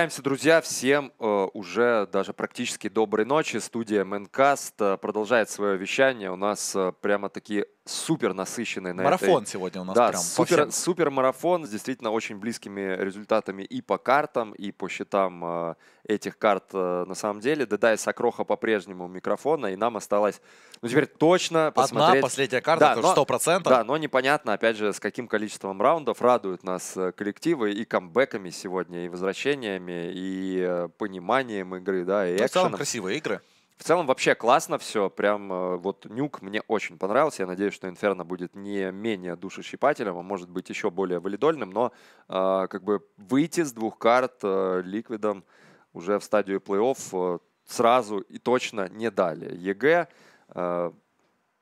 Прощаемся, друзья. Всем э, уже даже практически доброй ночи. Студия Мэнкаст продолжает свое вещание. У нас э, прямо-таки супер насыщенный на Марафон этой... сегодня у нас да, прям супер, супер марафон с действительно очень близкими результатами и по картам, и по счетам э, этих карт э, на самом деле. Дедай Сокроха по-прежнему микрофона, и нам осталось, ну теперь точно посмотреть... Одна последняя карта, да, процентов Да, но непонятно, опять же, с каким количеством раундов радуют нас э, коллективы и камбэками сегодня, и возвращениями, и э, пониманием игры, да, и ну, экшеном. В целом красивые игры. В целом вообще классно все, прям э, вот Нюк мне очень понравился. Я надеюсь, что Инферно будет не менее душесчипателем, а может быть еще более валидольным, но э, как бы выйти с двух карт э, Ликвидом уже в стадию плей-офф э, сразу и точно не дали. ЕГЭ э,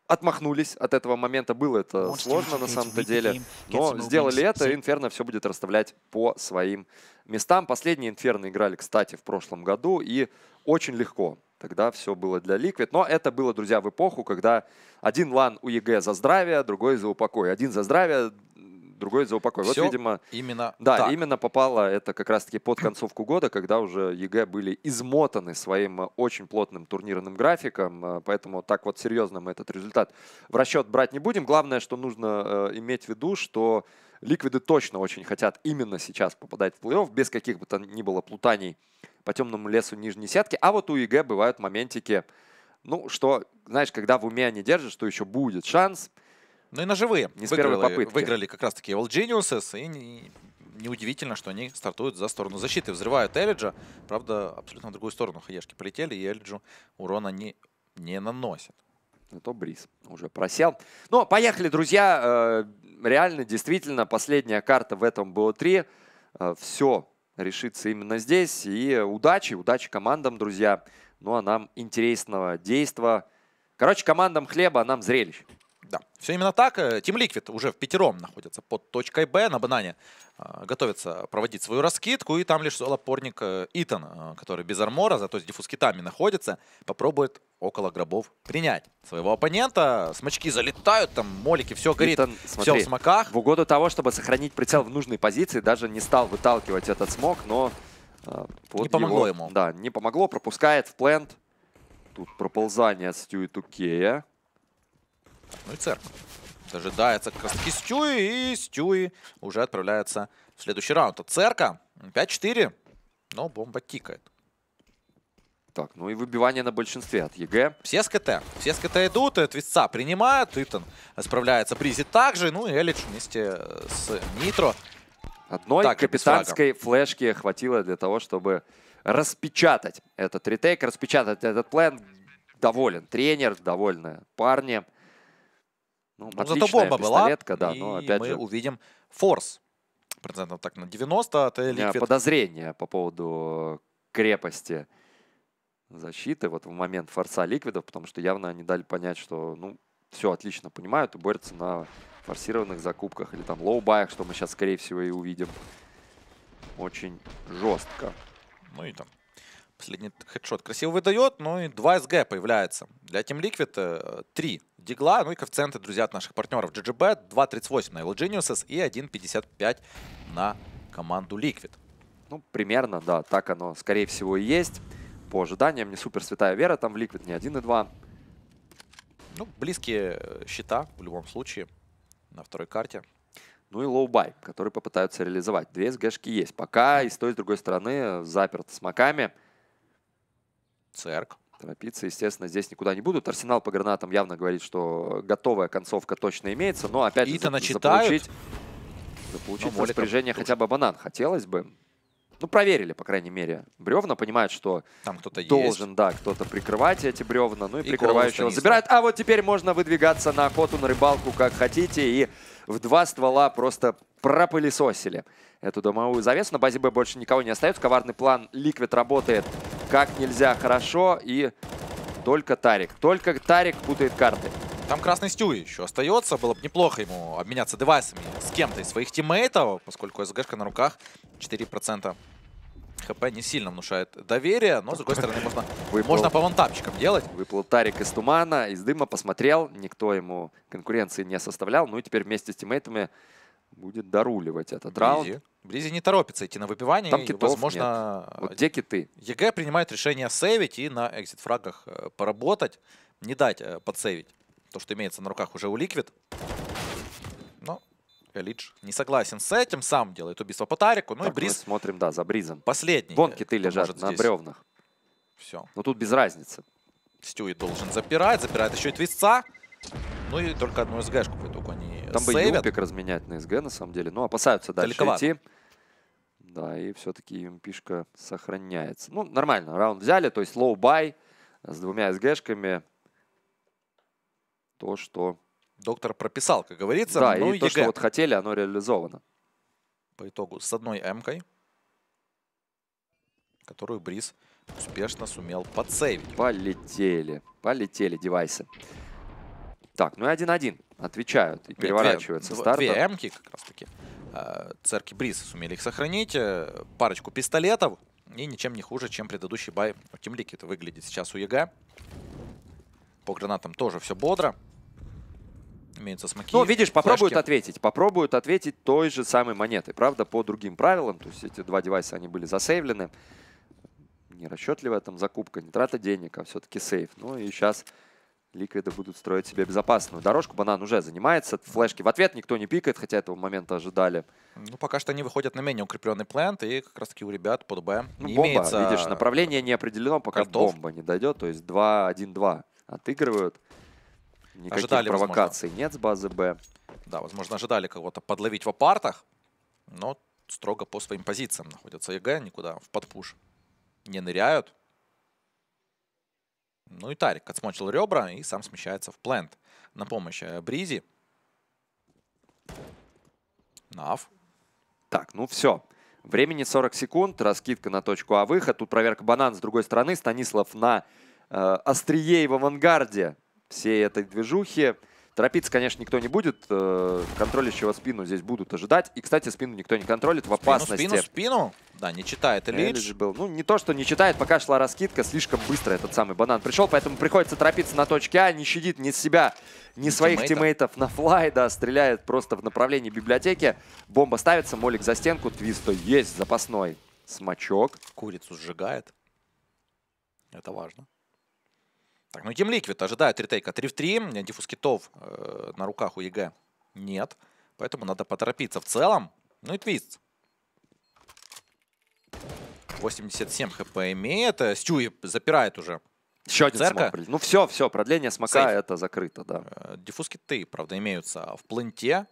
отмахнулись от этого момента. Было это сложно на самом-то деле. Но сделали это, и Инферно все будет расставлять по своим местам. Последние Инферно играли, кстати, в прошлом году, и очень легко. Тогда все было для Liquid. Но это было, друзья, в эпоху, когда один лан у ЕГЭ за здравие, другой за упокой. Один за здравие, другой за упокой. Все вот, видимо, именно да, так. именно попало это как раз-таки под концовку года, когда уже ЕГЭ были измотаны своим э, очень плотным турнирным графиком, э, поэтому так вот серьезно мы этот результат в расчет брать не будем. Главное, что нужно э, иметь в виду, что Ликвиды точно очень хотят именно сейчас попадать в плей-офф, без каких бы то ни было плутаний по темному лесу нижней сетки. А вот у ЕГЭ бывают моментики, ну, что, знаешь, когда в уме они держат, что еще будет шанс. Ну и на живые. Не с выиграли, первой попытки. Выиграли как раз-таки Evil Geniuses, и не, неудивительно, что они стартуют за сторону защиты. Взрывают Элиджа, правда, абсолютно в другую сторону ходежки полетели, и Элиджу урона не, не наносят. Это Бриз уже просел. Но ну, а поехали, друзья. Э, реально, действительно, последняя карта в этом БО 3 э, Все решится именно здесь. И удачи, удачи командам, друзья. Ну а нам интересного действия, Короче, командам хлеба, а нам зрелищ. Да, все именно так. Э, Team Liquid уже в пятером находится под точкой Б. На банане э, готовится проводить свою раскидку. И там лишь лопорник э, Итан, который без армора, зато с диффуз китами находится, попробует около гробов принять своего оппонента. Смочки залетают, там молики, все горит, Итан, смотри, все в смоках. В угоду того, чтобы сохранить прицел в нужной позиции, даже не стал выталкивать этот смок, но... Под не помогло его, ему. Да, не помогло, пропускает в плент. Тут проползание с Тюитукея. Ну и церковь. Дожидается как раз таки Стюи, и Стюи уже отправляется в следующий раунд. А Церка 5-4, но бомба тикает. Так, ну и выбивание на большинстве от ЕГЭ. Все с КТ. Все с КТ идут, Твистца принимают, Итан справляется призе также, ну и Элич вместе э, с Нитро. Одной так, капитанской флешки хватило для того, чтобы распечатать этот ретейк, распечатать этот план. Доволен тренер, довольны парни. Ну, ну зато бомба была, да, и но опять мы же... увидим форс процентов так на 90 от Liquid. подозрение по поводу крепости защиты вот в момент форса ликвидов, потому что явно они дали понять, что ну все отлично понимают и борются на форсированных закупках или там лоу-баях, что мы сейчас скорее всего и увидим очень жестко. Ну и там Последний хедшот красиво выдает, но ну и 2 СГ появляется. Для Team Liquid 3 э, дигла, ну и коэффициенты, друзья, от наших партнеров GGB, 2.38 на Evil Geniuses и 1.55 на команду Liquid. Ну, примерно, да, так оно, скорее всего, и есть. По ожиданиям, не супер святая вера, там в Liquid не 1 и 2. Ну, близкие э, счета в любом случае на второй карте. Ну и лоубай, который попытаются реализовать. Две СГшки есть. Пока и с той, и с другой стороны э, заперт с маками. Церк. Торопиться, естественно, здесь никуда не будут. Арсенал по гранатам явно говорит, что готовая концовка точно имеется, но опять же заполучить, ну, заполучить но распоряжение хотя бы банан хотелось бы. Ну, проверили, по крайней мере. Бревна понимают, что Там кто должен, есть. да, кто-то прикрывать эти бревна, ну и, и прикрывающего забирают. А вот теперь можно выдвигаться на охоту, на рыбалку, как хотите, и в два ствола просто пропылесосили эту домовую завесу. На базе Б больше никого не остается. Коварный план Ликвид работает как нельзя хорошо. И только Тарик. Только Тарик путает карты. Там красный Стю еще остается. Было бы неплохо ему обменяться девайсами с кем-то из своих тиммейтов, поскольку СГшка на руках 4%. ХП не сильно внушает доверие, но, с другой стороны, можно, Выплыл. можно по вантапчикам делать. Выплыл Тарик из тумана, из дыма, посмотрел, никто ему конкуренции не составлял. Ну и теперь вместе с тиммейтами будет доруливать этот Вези. раунд. Бризи не торопится идти на выпивание. Там китов возможно, нет. Вот где киты? ЕГЭ принимает решение сейвить и на экзит-фрагах э, поработать, не дать э, подсейвить то, что имеется на руках уже у Ликвид. Но Элидж не согласен с этим, сам делает убийство по Тарику. Ну так, и Бриз... смотрим, да, за Бризом. Последний. Вон э, киты лежат на здесь. бревнах. Все. Но ну, тут без разницы. Стюи должен запирать, запирает еще и твистца. Ну и только одну СГшку в итогу они там бы Юпик разменять на СГ, на самом деле. Но ну, опасаются дальше Далековато. идти. Да, и все-таки юмпишка сохраняется. Ну, нормально. Раунд взяли, то есть лоу-бай с двумя СГшками. То, что... Доктор прописал, как говорится. Да, ну, и ЕГЭ. то, что вот хотели, оно реализовано. По итогу с одной М-кой, которую Бриз успешно сумел подсейвить. Полетели. Полетели девайсы. Так, ну и 1-1 отвечают и переворачиваются две, старта. Две эмки как раз таки. А, Церки Бриз сумели их сохранить. Э, парочку пистолетов. И ничем не хуже, чем предыдущий бай у Тимлики. Это выглядит сейчас у ЕГЭ. По гранатам тоже все бодро. Имеются смоки. Ну, видишь, попробуют флешки. ответить. Попробуют ответить той же самой монетой. Правда, по другим правилам. То есть эти два девайса, они были засейвлены. Нерасчетливая там закупка, не трата денег, а все-таки сейф. Ну и сейчас Ликвиды будут строить себе безопасную дорожку. Банан уже занимается. Флешки в ответ никто не пикает, хотя этого момента ожидали. Ну, пока что они выходят на менее укрепленный плент, и как раз-таки у ребят под Б ну, бомба, имеется... видишь, направление не определено, пока Картов. бомба не дойдет. То есть 2-1-2 отыгрывают. Никаких ожидали, провокаций возможно. нет с базы Б. Да, возможно, ожидали кого-то подловить в апартах, но строго по своим позициям находятся ЕГЭ, никуда в подпуш не ныряют. Ну и Тарик отсмочил ребра и сам смещается в плент. На помощь э, Бризи. Нав. Так, ну все. Времени 40 секунд, раскидка на точку А выход. Тут проверка банан с другой стороны. Станислав на э, острие в авангарде всей этой движухи. Торопиться, конечно, никто не будет. Э, Контролящего спину здесь будут ожидать. И, кстати, спину никто не контролит в опасности. Спину, спину, Да, не читает э, Элидж. был. Ну, не то, что не читает, пока шла раскидка, слишком быстро этот самый банан пришел, поэтому приходится торопиться на точке А, не щадит ни себя, ни своих тиммейтов. тиммейтов на флай, да, стреляет просто в направлении библиотеки. Бомба ставится, молик за стенку, твиста есть, запасной смачок. Курицу сжигает. Это важно так. Ну, Team Liquid ожидает ретейка 3 в 3. Диффуз китов э, на руках у ЕГЭ нет. Поэтому надо поторопиться в целом. Ну и твист. 87 хп имеет. Э, Стюи запирает уже. Еще один Церка. смок. Ну все, все, продление смока Сейф. это закрыто, да. Э, диффуз киты, правда, имеются в пленте.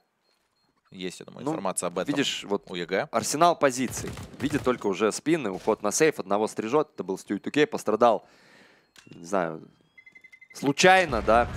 Есть, я думаю, ну, информация об этом видишь, вот у ЕГЭ. Арсенал позиций. Видит только уже спины, уход на сейф, одного стрижет. Это был Стюй Тукей, пострадал, не знаю, случайно, да.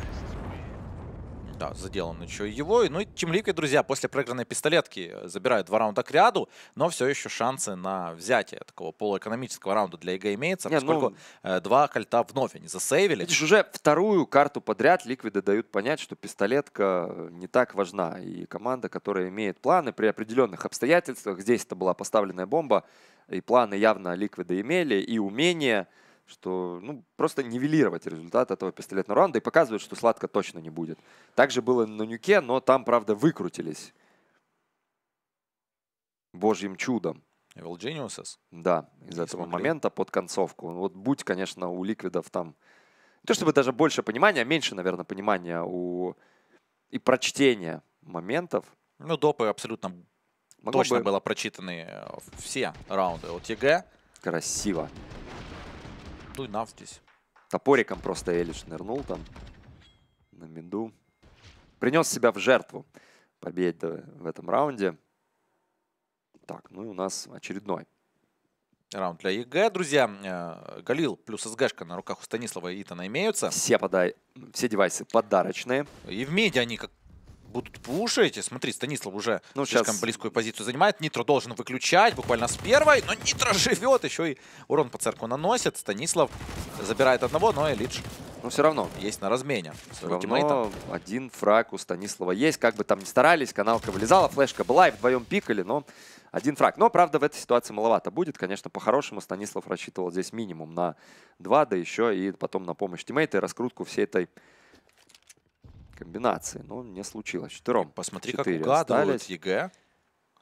Да, задел он еще его. Ну и Тимликой, друзья, после проигранной пистолетки э, забирают два раунда к ряду, но все еще шансы на взятие такого полуэкономического раунда для ЕГЭ имеется, Не, ну, поскольку ну, два кольта вновь они засейвили. Видишь, уже вторую карту подряд Ликвиды дают понять, что пистолетка э, не так важна. И команда, которая имеет планы при определенных обстоятельствах, здесь это была поставленная бомба, и планы явно Ликвиды имели, и умение – что ну, просто нивелировать результат этого пистолетного раунда и показывают, что сладко точно не будет. Также было на нюке, но там, правда, выкрутились. Божьим чудом. Evil Geniuses? Да, из не этого смотрел. момента под концовку. Вот будь, конечно, у ликвидов там... Не то чтобы даже больше понимания, а меньше, наверное, понимания у... и прочтения моментов. Ну, допы абсолютно Могло точно бы... было прочитаны э, все раунды от ЕГЭ. Красиво ну и нав здесь. Топориком просто Элиш нырнул там на миду. Принес себя в жертву победа в этом раунде. Так, ну и у нас очередной. Раунд для ЕГЭ, друзья. Э, Галил плюс СГшка на руках у Станислава и Итана имеются. Все, подай... Все девайсы подарочные. И в меди они как будут пушить. смотри, Станислав уже ну, слишком сейчас... близкую позицию занимает. Нитро должен выключать буквально с первой, но Нитро живет, еще и урон по церкву наносит. Станислав забирает одного, но Элидж но все равно. Есть на размене. Все равно тиммейтом. один фраг у Станислава есть. Как бы там ни старались, каналка вылезала, флешка была, и вдвоем пикали, но один фраг. Но, правда, в этой ситуации маловато будет. Конечно, по-хорошему Станислав рассчитывал здесь минимум на два, да еще и потом на помощь тиммейта и раскрутку всей этой комбинации, но не случилось. Четвером. Посмотри, как угадывают остались. ЕГЭ,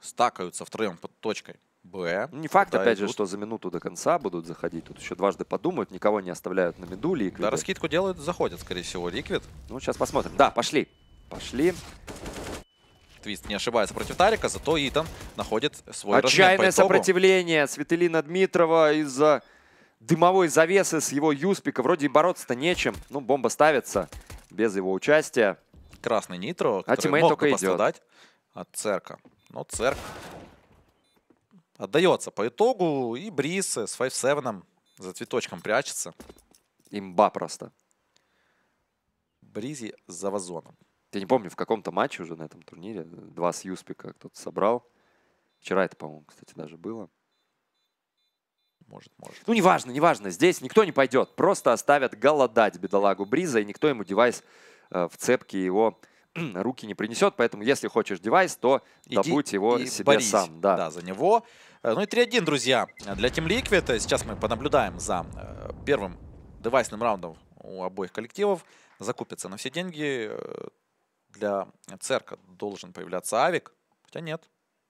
стакаются втроем под точкой. Б. Не факт, опять идут. же, что за минуту до конца будут заходить. Тут еще дважды подумают, никого не оставляют на меду ликвид. Да, раскидку делают, заходят, скорее всего, ликвид. Ну, сейчас посмотрим. Да, пошли. Пошли. Твист не ошибается против Тарика, зато Итан находит свой Отчаянное размер по сопротивление Светелина Дмитрова из-за дымовой завесы с его Юспика. Вроде и бороться-то нечем. Ну, бомба ставится без его участия. Красный Нитро, а который мог только пострадать идет. от Церка. Но Церк отдается по итогу. И Брис с 5-7 за цветочком прячется. Имба просто. Бризи за вазоном. Я не помню, в каком-то матче уже на этом турнире э, два с Юспика кто-то собрал. Вчера это, по-моему, кстати, даже было может, может. Ну, неважно, неважно. Здесь никто не пойдет. Просто оставят голодать бедолагу Бриза, и никто ему девайс э, в цепке его руки не принесет. Поэтому, если хочешь девайс, то добудь его себе борись. сам. Да. да, за него. Э, ну и 3-1, друзья, для Team Liquid. Сейчас мы понаблюдаем за э, первым девайсным раундом у обоих коллективов. Закупятся на все деньги. Э, для Церка должен появляться Авик. Хотя нет,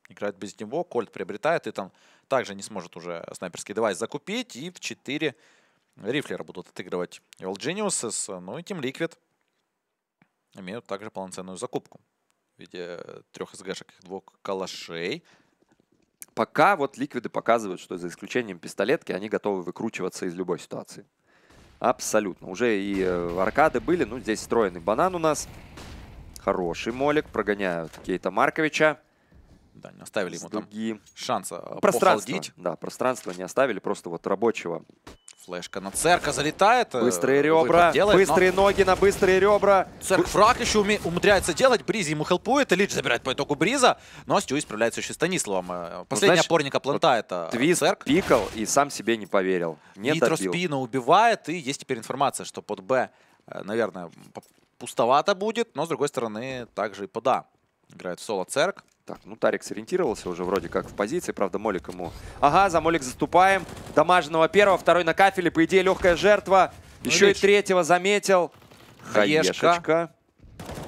играет без него. Кольт приобретает, и там также не сможет уже снайперский девайс закупить. И в 4 рифлера будут отыгрывать Evil Geniuses. Ну и Team Liquid имеют также полноценную закупку в виде трех СГшек и двух калашей. Пока вот ликвиды показывают, что за исключением пистолетки они готовы выкручиваться из любой ситуации. Абсолютно. Уже и э, аркады были. Ну, здесь встроенный банан у нас. Хороший молик. Прогоняют Кейта Марковича. Да, не оставили ему дуги. там шанса э, пространство. похалдить. Да, пространство не оставили, просто вот рабочего. Флешка на Церка залетает. Э, быстрые ребра, делает, быстрые но... ноги на быстрые ребра. Церк фраг еще уме... умудряется делать, Бризи ему хелпует, Лич забирает по итогу Бриза, но Стюи исправляется еще с Станиславом. Э, ну, последний ну, знаешь, опорника планта вот это твист Церк. пикал и сам себе не поверил, не Нитро добил. спину убивает, и есть теперь информация, что под Б, наверное, пустовато будет, но, с другой стороны, также и пода А. Играет соло Церк. Так, ну Тарик сориентировался уже вроде как в позиции, правда Молик ему... Ага, за Молик заступаем. Дамаженного первого, второй на кафеле, по идее легкая жертва. Ну, Еще лечь. и третьего заметил. Хаешечка.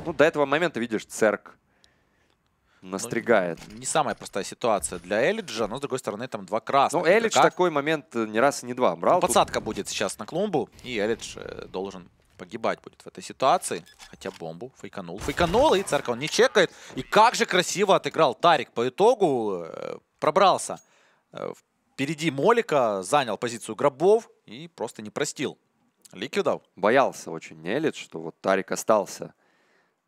Ну до этого момента, видишь, церк настригает. Ну, не самая простая ситуация для Элиджа, но, с другой стороны, там два красных. Ну, Элидж игрока. такой момент э, не раз и не два брал. Ну, подсадка Тут... будет сейчас на клумбу, и Элидж э, должен погибать будет в этой ситуации. Хотя бомбу фейканул. Фейканул, и Церковь не чекает. И как же красиво отыграл Тарик по итогу. Э, пробрался э, впереди Молика, занял позицию гробов и просто не простил. Ликвидов. Боялся очень Нелит, что вот Тарик остался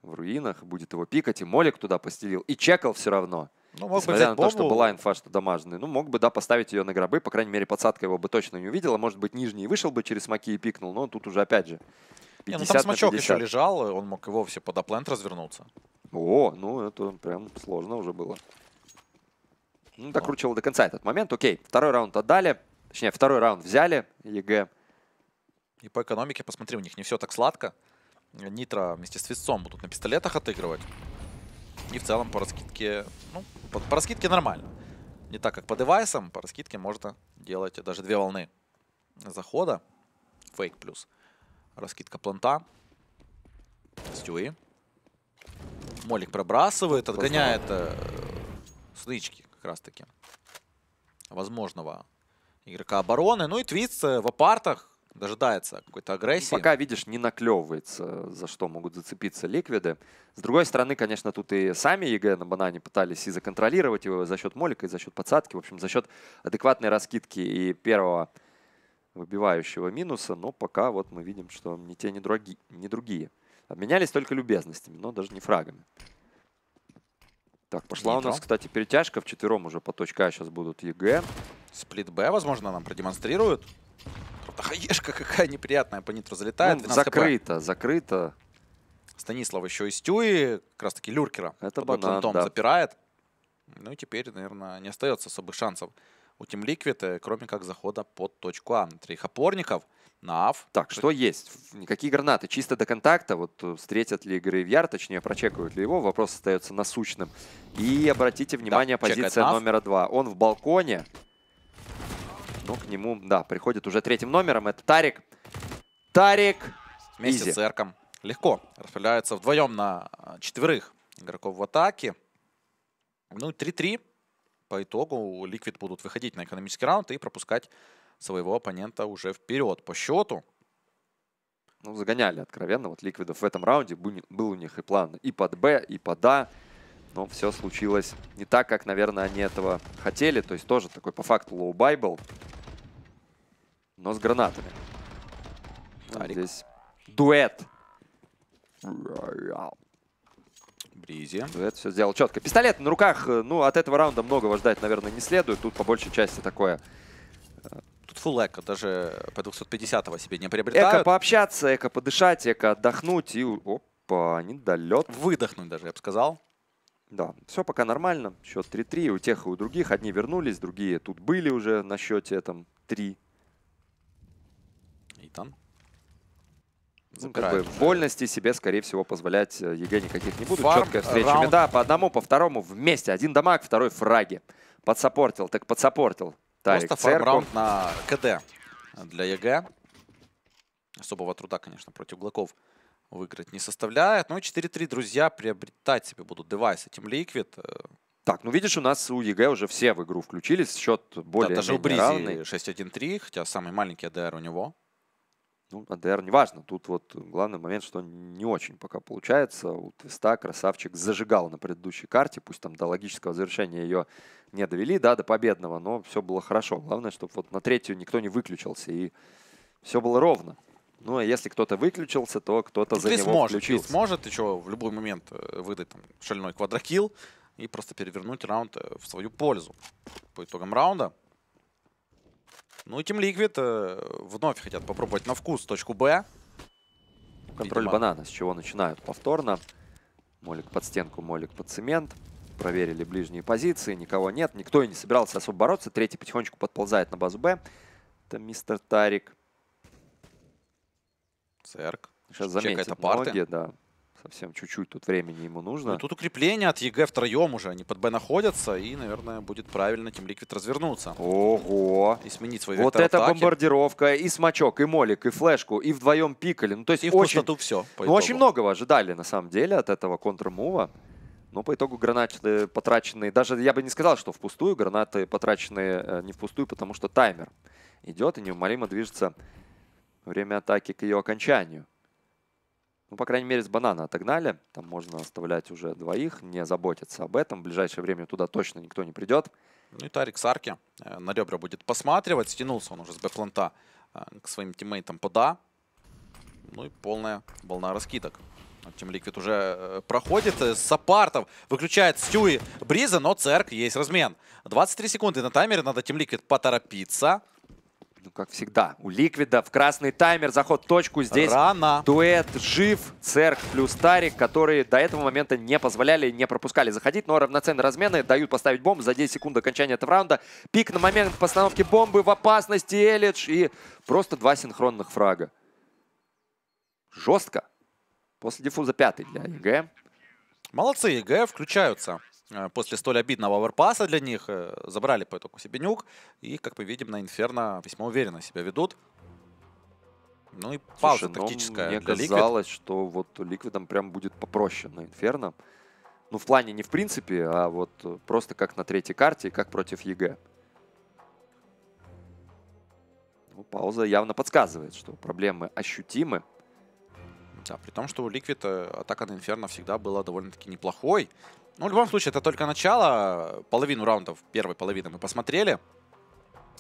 в руинах, будет его пикать, и Молик туда постелил. И чекал все равно. Ну, мог Несмотря бы на то, что была инфа, что дамажный. Ну, мог бы, да, поставить ее на гробы. По крайней мере, подсадка его бы точно не увидела. Может быть, нижний вышел бы через смоки и пикнул. Но тут уже, опять же, 50 не, ну, там смачок еще лежал, он мог и вовсе под аплент развернуться. О, ну это прям сложно уже было. Ну, докручивал до конца этот момент. Окей, второй раунд отдали. Точнее, второй раунд взяли ЕГЭ. И по экономике, посмотри, у них не все так сладко. Нитро вместе с Висцом будут на пистолетах отыгрывать. И в целом по раскидке, ну, по, по раскидке нормально. Не так, как по девайсам, по раскидке можно делать даже две волны захода. Фейк плюс раскидка планта. Стюи. Молик пробрасывает, отгоняет э, снычки как раз таки возможного игрока обороны. Ну и твист э, в апартах дожидается какой-то агрессии. Пока, видишь, не наклевывается, за что могут зацепиться ликвиды. С другой стороны, конечно, тут и сами ЕГЭ на банане пытались и законтролировать его за счет молика, и за счет подсадки, в общем, за счет адекватной раскидки и первого выбивающего минуса, но пока вот мы видим, что ни те, ни, други, ни другие. Обменялись только любезностями, но даже не фрагами. Так, пошла Нитро. у нас, кстати, перетяжка. в Вчетвером уже по точке А сейчас будут ЕГЭ. Сплит Б, возможно, нам продемонстрируют. Хаешка какая неприятная по нитро залетает. Ну, закрыто, хп. закрыто. Станислав еще и Стюи, как раз таки люркера. Это банан, Том да. запирает. Ну и теперь, наверное, не остается особых шансов у Team Liquid, кроме как захода под точку А. Троих опорников на АФ. Так, что есть? Какие гранаты. Чисто до контакта. Вот э, встретят ли Грейвьяр, точнее, прочекают ли его. Вопрос остается насущным. И обратите внимание, да, позиция номер два. Он в балконе. Но ну, к нему, да, приходит уже третьим номером. Это Тарик. Тарик. Вместе с Эрком. Легко. Распределяются вдвоем на а, четверых игроков в атаке. Ну, 3-3. По итогу Ликвид будут выходить на экономический раунд и пропускать своего оппонента уже вперед по счету. Ну, загоняли откровенно. Вот Ликвидов в этом раунде был у них и план и под Б, и под А но все случилось не так, как, наверное, они этого хотели. То есть тоже такой по факту лоу-бай был, но с гранатами. Ну, а здесь дуэт. Бризи. Дуэт все сделал четко. Пистолет на руках, э, ну, от этого раунда многого ждать, наверное, не следует. Тут по большей части такое э, Тут фул эко, даже по 250-го себе не приобретают. Эко пообщаться, эко подышать, эко отдохнуть и... Опа, недолет. Выдохнуть даже, я бы сказал. Да, все пока нормально, счет 3-3, у тех и у других. Одни вернулись, другие тут были уже на счете этом 3. Итан. Забирает. Ну, как бы, вольности себе, скорее всего, позволять э, ЕГЭ никаких не будут. Фарм, Четкая встреча раунд. меда по одному, по второму вместе. Один дамаг, второй фраги. Подсаппортил, так подсаппортил. Тарик Просто фарм-раунд на КД для ЕГЭ. Особого труда, конечно, против Глаков выиграть не составляет. Ну и 4-3 друзья приобретать себе будут девайсы. Team Liquid э. так, ну видишь, у нас у ЕГЭ уже все в игру включились, счет более да, даже у Бризи равный. 6-1-3, хотя самый маленький АДР у него. Ну, АДР не важно. Тут вот главный момент, что не очень пока получается. У Твиста красавчик зажигал на предыдущей карте, пусть там до логического завершения ее не довели, да, до победного, но все было хорошо. Главное, чтобы вот на третью никто не выключился и все было ровно. Ну, а если кто-то выключился, то кто-то за него сможешь, включился. Ты сможет еще в любой момент э, выдать там, шальной квадрокил и просто перевернуть раунд э, в свою пользу по итогам раунда. Ну и Team Liquid э, вновь хотят попробовать на вкус точку Б. Контроль Видимо. банана, с чего начинают повторно. Молик под стенку, молик под цемент. Проверили ближние позиции, никого нет. Никто и не собирался особо бороться. Третий потихонечку подползает на базу Б. Это мистер Тарик. Церк. Сейчас заметит это ноги, да. Совсем чуть-чуть тут времени ему нужно. Ну, тут укрепление от ЕГЭ втроем уже. Они под Б находятся, и, наверное, будет правильно Тим Ликвид развернуться. Ого! И сменить свой Вот это бомбардировка. И смачок, и молик, и флешку, и вдвоем пикали. Ну, то есть и очень... в пустоту все. Ну, очень многого ожидали, на самом деле, от этого контрмува. Но ну, по итогу гранаты потраченные, даже я бы не сказал, что впустую, гранаты потраченные э, не впустую, потому что таймер идет и неумолимо движется время атаки к ее окончанию. Ну, по крайней мере, с банана отогнали. Там можно оставлять уже двоих, не заботиться об этом. В ближайшее время туда точно никто не придет. Ну и Тарик Сарки э, на ребра будет посматривать. Стянулся он уже с бэкфланта э, к своим тиммейтам пода. Ну и полная волна раскидок. Тем Ликвид уже э, проходит. Сапартов выключает Стюи Бриза, но Церк есть размен. 23 секунды на таймере, надо Тем Ликвид поторопиться ну, как всегда, у Ликвида в красный таймер, заход в точку, здесь Рано. дуэт жив, Церк плюс Тарик, которые до этого момента не позволяли, не пропускали заходить, но равноценные размены дают поставить бомбу за 10 секунд окончания этого раунда. Пик на момент постановки бомбы в опасности, Элидж и просто два синхронных фрага. Жестко. После диффуза пятый для ЕГЭ. Молодцы, ЕГЭ включаются. Э, после столь обидного оверпаса для них э, забрали по итогу Себенюк. И, как мы видим, на Инферно весьма уверенно себя ведут. Ну и пауза Слушай, ну, тактическая мне для казалось, Liquid. что вот Ликвидом прям будет попроще на Инферно. Ну, в плане не в принципе, а вот просто как на третьей карте как против ЕГЭ. Ну, пауза явно подсказывает, что проблемы ощутимы. Да, при том, что у Ликвид э, атака на Инферно всегда была довольно-таки неплохой. Ну, в любом случае, это только начало. Половину раундов, первой половины мы посмотрели.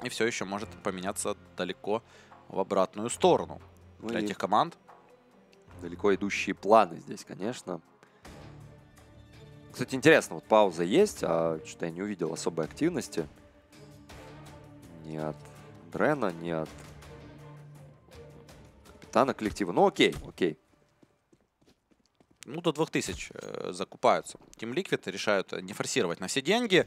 И все еще может поменяться далеко в обратную сторону ну для этих команд. Далеко идущие планы здесь, конечно. Кстати, интересно, вот пауза есть, а что-то я не увидел особой активности. Ни от Дрена, ни от капитана коллектива. Ну окей, окей ну, до 2000 э, закупаются. Team Liquid решают э, не форсировать на все деньги.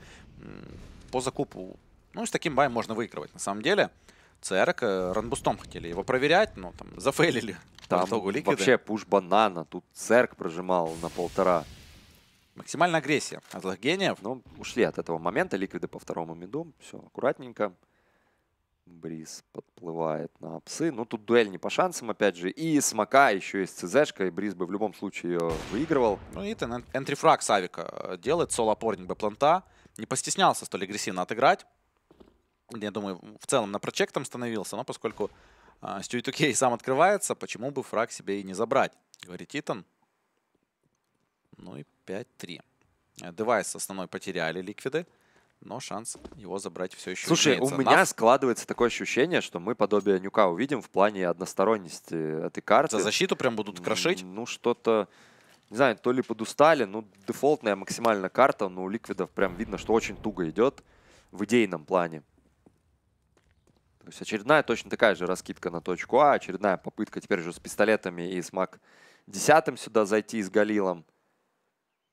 По закупу, ну, с таким баем можно выигрывать, на самом деле. Церк э, ранбустом хотели его проверять, но там зафейлили. Там вообще пуш банана, тут Церк прожимал на полтора. Максимальная агрессия от гениев. Ну, ушли от этого момента, ликвиды по второму миду, все аккуратненько. Бриз подплывает на псы. но ну, тут дуэль не по шансам, опять же. И смока, еще есть, с и Бриз бы в любом случае ее выигрывал. Ну, Итан энтрифраг Савика э, делает. Соло-опорник Б-планта. Не постеснялся столь агрессивно отыграть. Я думаю, в целом на прочек там становился. Но поскольку э, Стюи сам открывается, почему бы фраг себе и не забрать? Говорит Итан. Ну и 5-3. Девайс основной потеряли ликвиды но шанс его забрать все еще Слушай, имеется. у меня Нав... складывается такое ощущение, что мы подобие Нюка увидим в плане односторонности этой карты. За защиту прям будут крошить? Ну, что-то... Не знаю, то ли подустали, ну, дефолтная максимально карта, но у ликвидов прям видно, что очень туго идет в идейном плане. То есть очередная точно такая же раскидка на точку А, очередная попытка теперь же с пистолетами и с маг 10 сюда зайти, с Галилом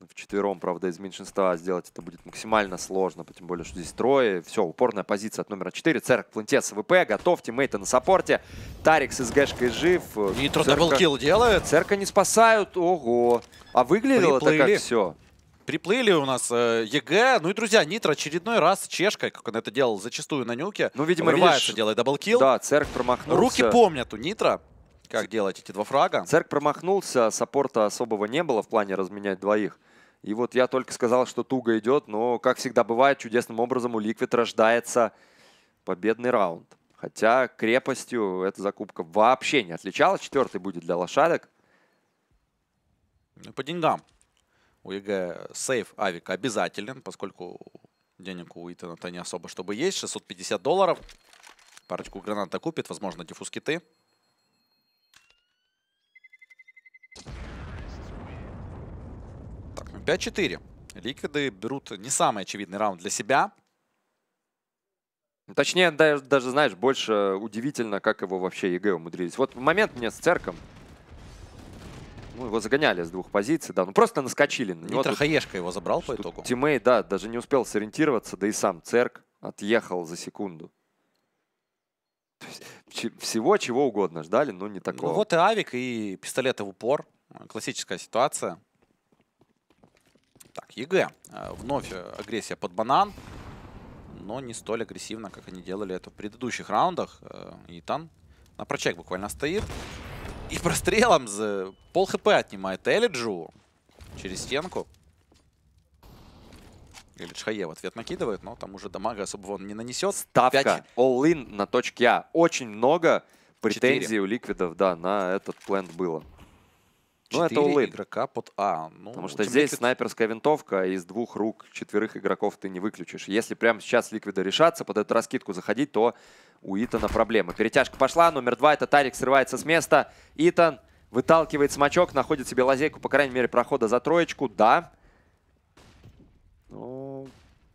в четвером, правда, из меньшинства сделать это будет максимально сложно, тем более, что здесь трое. Все, упорная позиция от номера 4. Церк, Плантец, ВП, готов, тиммейты на саппорте. Тарикс из Гэшкой жив. Нитро даблкил делает. Церка не спасают, ого. А выглядело это как все? Приплыли у нас э, ЕГЭ. Ну и, друзья, Нитро очередной раз чешкой, как он это делал зачастую на нюке. Ну, видимо, врывается, видишь, делает даблкил. Да, Церк промахнулся. Руки помнят у Нитро как делать эти два фрага. Церк промахнулся, саппорта особого не было в плане разменять двоих. И вот я только сказал, что туго идет, но, как всегда бывает, чудесным образом у Ликвид рождается победный раунд. Хотя крепостью эта закупка вообще не отличалась. Четвертый будет для лошадок. По деньгам. У ЕГЭ сейф авик обязателен, поскольку денег у Итана-то не особо чтобы есть. 650 долларов. Парочку гранат купит, возможно, диффуз киты. 5-4. Ликвиды берут не самый очевидный раунд для себя. Ну, точнее, даже, даже, знаешь, больше удивительно, как его вообще ЕГЭ умудрились. Вот момент мне с церком. Ну, его загоняли с двух позиций, да. Ну, просто наскочили на его забрал по итогу. Тиммейт, да, даже не успел сориентироваться, да и сам церк отъехал за секунду. Всего чего угодно ждали, но не ну такого. Ну, вот и авик, и пистолеты в упор. Классическая ситуация. Так, ЕГЭ. Э, вновь э, агрессия под банан, но не столь агрессивно, как они делали это в предыдущих раундах. Э, Итан на прочек буквально стоит. И прострелом за пол хп отнимает Элиджу через стенку. Элидж Хае в ответ накидывает, но там уже дамага особо он не нанесет. Ставка all-in на точке А. Очень много претензий 4. у ликвидов, да, на этот плент было. Ну, это улы игрока под А. Ну, Потому что здесь ликвид... снайперская винтовка, а из двух рук четверых игроков ты не выключишь. Если прямо сейчас ликвида решаться, под эту раскидку заходить, то у Итана проблема. Перетяжка пошла, номер два, это Тарик срывается с места. Итан выталкивает смачок, находит себе лазейку, по крайней мере, прохода за троечку, да. Ну,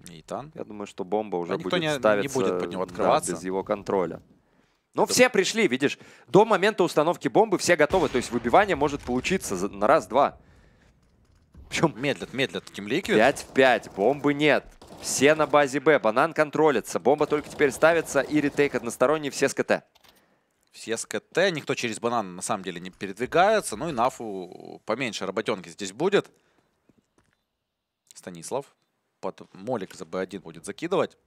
Итан. Я думаю, что бомба уже а будет не, ставиться не будет под него открываться. Да, без его контроля. Но все пришли, видишь. До момента установки бомбы все готовы. То есть выбивание может получиться на раз-два. Причем... Медлят, медлят. Кимлики. 5 в 5. Бомбы нет. Все на базе Б. Банан контролится. Бомба только теперь ставится. И ретейк односторонний. Все с КТ. Все с КТ. Никто через банан на самом деле не передвигается. Ну и нафу поменьше работенки здесь будет. Станислав. Под молик за Б1 будет закидывать.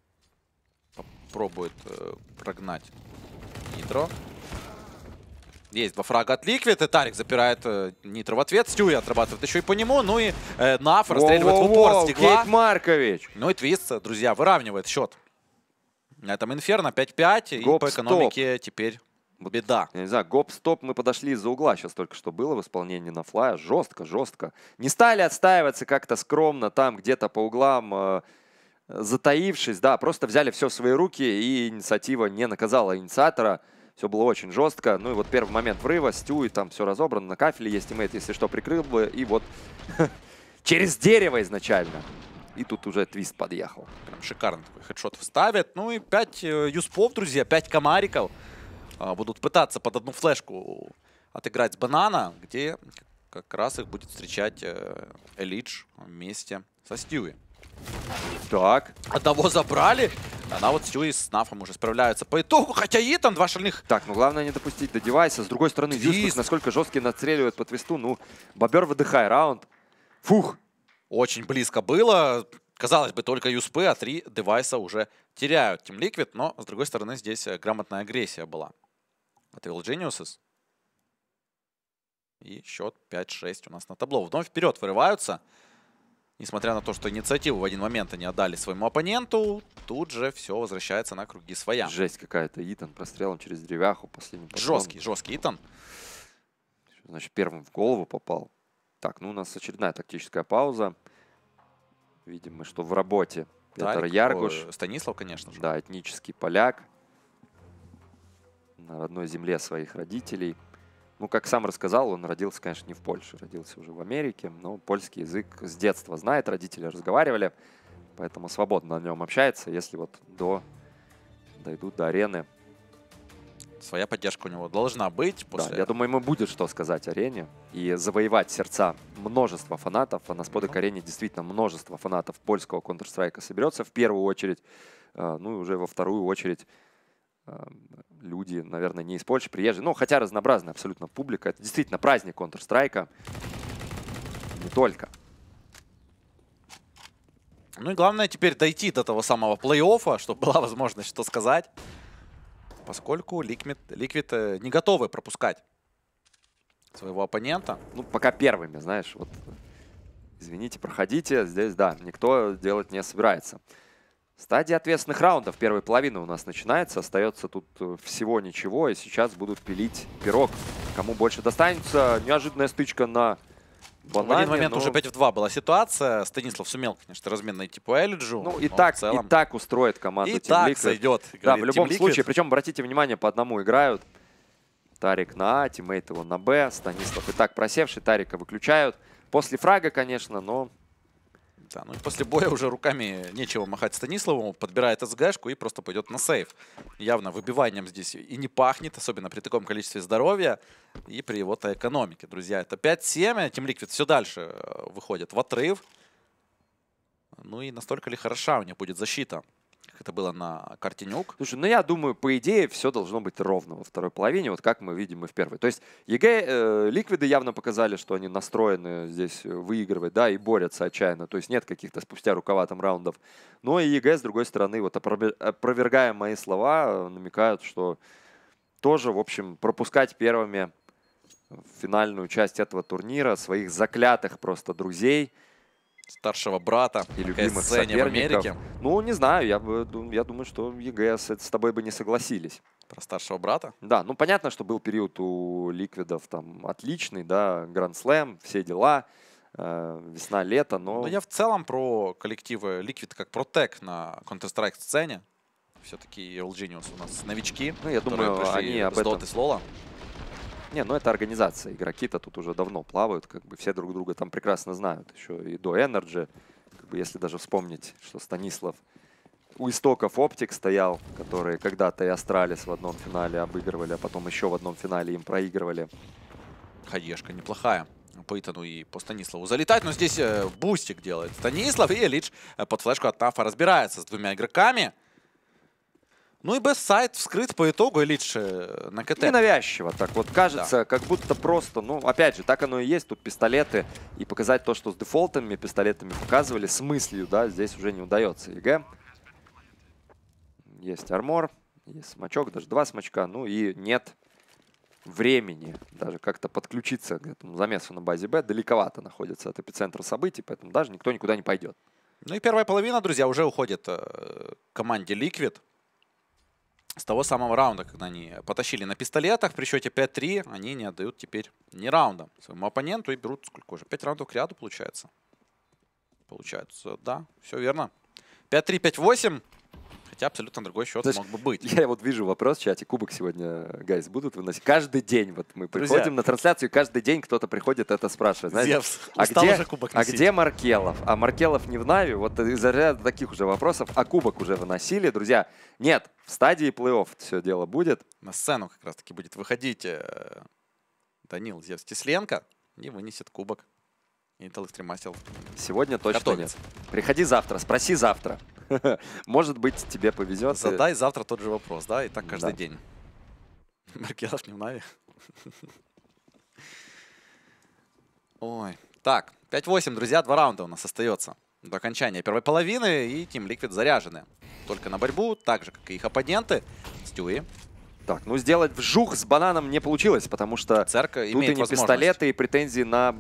Попробует э, прогнать Нитро. Есть два фрага от Ликвид, и Тарик запирает э, Нитро в ответ. Стюи отрабатывает еще и по нему, ну и э, Наф расстреливает Воу -воу в упор стекла. Кейт Маркович! Ну и Твист, друзья, выравнивает счет. На этом Инферно 5-5, и по экономике теперь беда. Я не знаю, гоп-стоп мы подошли из-за угла, сейчас только что было в исполнении на флая. Жестко, жестко. Не стали отстаиваться как-то скромно там где-то по углам... Э, затаившись, да, просто взяли все в свои руки, и инициатива не наказала инициатора. Все было очень жестко. Ну и вот первый момент врыва, Стю, там все разобрано, на кафеле есть тиммейт, если что, прикрыл бы, и вот через дерево изначально. И тут уже твист подъехал. Прям шикарно такой хедшот вставят. Ну и 5 э, юспов, друзья, 5 комариков а, будут пытаться под одну флешку отыграть с банана, где как раз их будет встречать э, Элидж вместе со Стьюи. Так. Одного забрали. Она вот с Сьюи с Нафом уже справляются по итогу, хотя и там два шальных. Так, ну главное не допустить до девайса. С другой стороны, Зюсмус насколько жесткий надстреливает по твисту. Ну, бобер выдыхай, раунд. Фух. Очень близко было. Казалось бы, только ЮСП, а три девайса уже теряют Team ликвид. но, с другой стороны, здесь э, грамотная агрессия была. Отвел Geniuses. И счет 5-6 у нас на табло. Вновь вперед вырываются. Несмотря на то, что инициативу в один момент они отдали своему оппоненту, тут же все возвращается на круги своя. Жесть какая-то, Итан прострелом через деревяху последний. Патрон. Жесткий, жесткий Итан. Значит, первым в голову попал. Так, ну у нас очередная тактическая пауза. Видим мы, что в работе Петр Тарик, Яргуш. Э, Станислав, конечно же. Да, этнический поляк. На родной земле своих родителей – ну, как сам рассказал, он родился, конечно, не в Польше, родился уже в Америке, но польский язык с детства знает, родители разговаривали, поэтому свободно на нем общается, если вот до, дойдут до арены. Своя поддержка у него должна быть. После... Да, я думаю, ему будет что сказать арене и завоевать сердца множества фанатов. А на сподок арене действительно множество фанатов польского Counter-Strike соберется в первую очередь, э, ну и уже во вторую очередь Эм, люди, наверное, не из Польши, приезжие. Ну, хотя разнообразная абсолютно публика. Это действительно праздник Counter-Strike. Не только. Ну и главное теперь дойти до того самого плей-оффа, чтобы была возможность что сказать. Поскольку Liquid, Liquid э, не готовы пропускать своего оппонента. Ну, пока первыми, знаешь, вот извините, проходите. Здесь, да, никто делать не собирается. Стадия ответственных раундов. Первая половина у нас начинается. Остается тут э, всего ничего. И сейчас будут пилить пирог. Кому больше достанется. Неожиданная стычка на банане. В один момент но... уже 5 в 2 была ситуация. Станислав сумел, конечно, размен найти типа по Элиджу. Ну и так, целом... и так устроит команда. И Team так Liquid. сойдет. Да, в любом случае. Причем, обратите внимание, по одному играют. Тарик на А, тиммейт его на Б. Станислав и так просевший. Тарика выключают. После фрага, конечно, но да, ну и после боя уже руками нечего махать Станиславу, подбирает СГшку и просто пойдет на сейф. Явно выбиванием здесь и не пахнет, особенно при таком количестве здоровья и при его-то экономике, друзья. Это 5-7, Team Liquid все дальше э, выходит в отрыв. Ну и настолько ли хороша у нее будет защита? это было на карте Слушай, ну я думаю, по идее, все должно быть ровно во второй половине, вот как мы видим и в первой. То есть ЕГЭ, э, ликвиды явно показали, что они настроены здесь э, выигрывать, да, и борются отчаянно. То есть нет каких-то спустя рукава там раундов. Но и ЕГЭ, с другой стороны, вот опровергая мои слова, намекают, что тоже, в общем, пропускать первыми финальную часть этого турнира своих заклятых просто друзей – старшего брата и любимых сцене соперников. в Америке. Ну, не знаю, я, бы, ну, я думаю, что ЕГЭ с, тобой бы не согласились. Про старшего брата? Да, ну понятно, что был период у Ликвидов там отличный, да, Гранд-слэм, все дела, э, весна-лето, но... Но ну, я в целом про коллективы Ликвид как про тег на Counter-Strike сцене. Все-таки Eulgenius у нас новички, ну, я думаю, пришли они об этом... с Лола. Не, ну это организация. Игроки-то тут уже давно плавают, как бы все друг друга там прекрасно знают. Еще и до Energy, как бы если даже вспомнить, что Станислав у истоков Оптик стоял, которые когда-то и Астралис в одном финале обыгрывали, а потом еще в одном финале им проигрывали. Хаешка неплохая по Итану и по Станиславу залетать. Но здесь э, бустик делает Станислав, и Лич э, под флешку от Нафа разбирается с двумя игроками. Ну и бест-сайт вскрыт по итогу Элитши э, на КТ. Ненавязчиво так вот кажется, да. как будто просто, ну опять же, так оно и есть, тут пистолеты. И показать то, что с дефолтами пистолетами показывали, с мыслью, да, здесь уже не удается. ЕГЭ. Есть армор, есть смачок, даже два смачка, ну и нет времени даже как-то подключиться к этому замесу на базе Б. Далековато находится от эпицентра событий, поэтому даже никто никуда не пойдет. Ну и первая половина, друзья, уже уходит э, команде Liquid с того самого раунда, когда они потащили на пистолетах. При счете 5-3 они не отдают теперь ни раунда своему оппоненту и берут сколько же? 5 раундов к ряду получается. Получается, да, все верно. 5-3, 5-8 хотя абсолютно другой счет Знаешь, мог бы быть. Я вот вижу вопрос в чате, кубок сегодня, э, гайс, будут выносить? Каждый день вот мы приходим на трансляцию, каждый день кто-то приходит это спрашивает. Знаете, Зевс, а где, кубок а носить. А где Маркелов? А Маркелов не в Нави, вот из-за ряда таких уже вопросов, а кубок уже выносили. Друзья, нет, в стадии плей-офф все дело будет. На сцену как раз-таки будет выходить э, Данил Зевс Тесленко и вынесет кубок. Intel Extreme Master. Сегодня точно Готовится. нет. Приходи завтра, спроси завтра. Может быть, тебе повезет. Задай завтра тот же вопрос, да? И так каждый да. день. Маркелов не в Нави. Ой. Так, 5-8, друзья, два раунда у нас остается до окончания первой половины, и Team Liquid заряжены. Только на борьбу, так же, как и их оппоненты. Стюи. Так, ну сделать вжух с бананом не получилось, потому что Церка тут и не пистолеты, и претензии на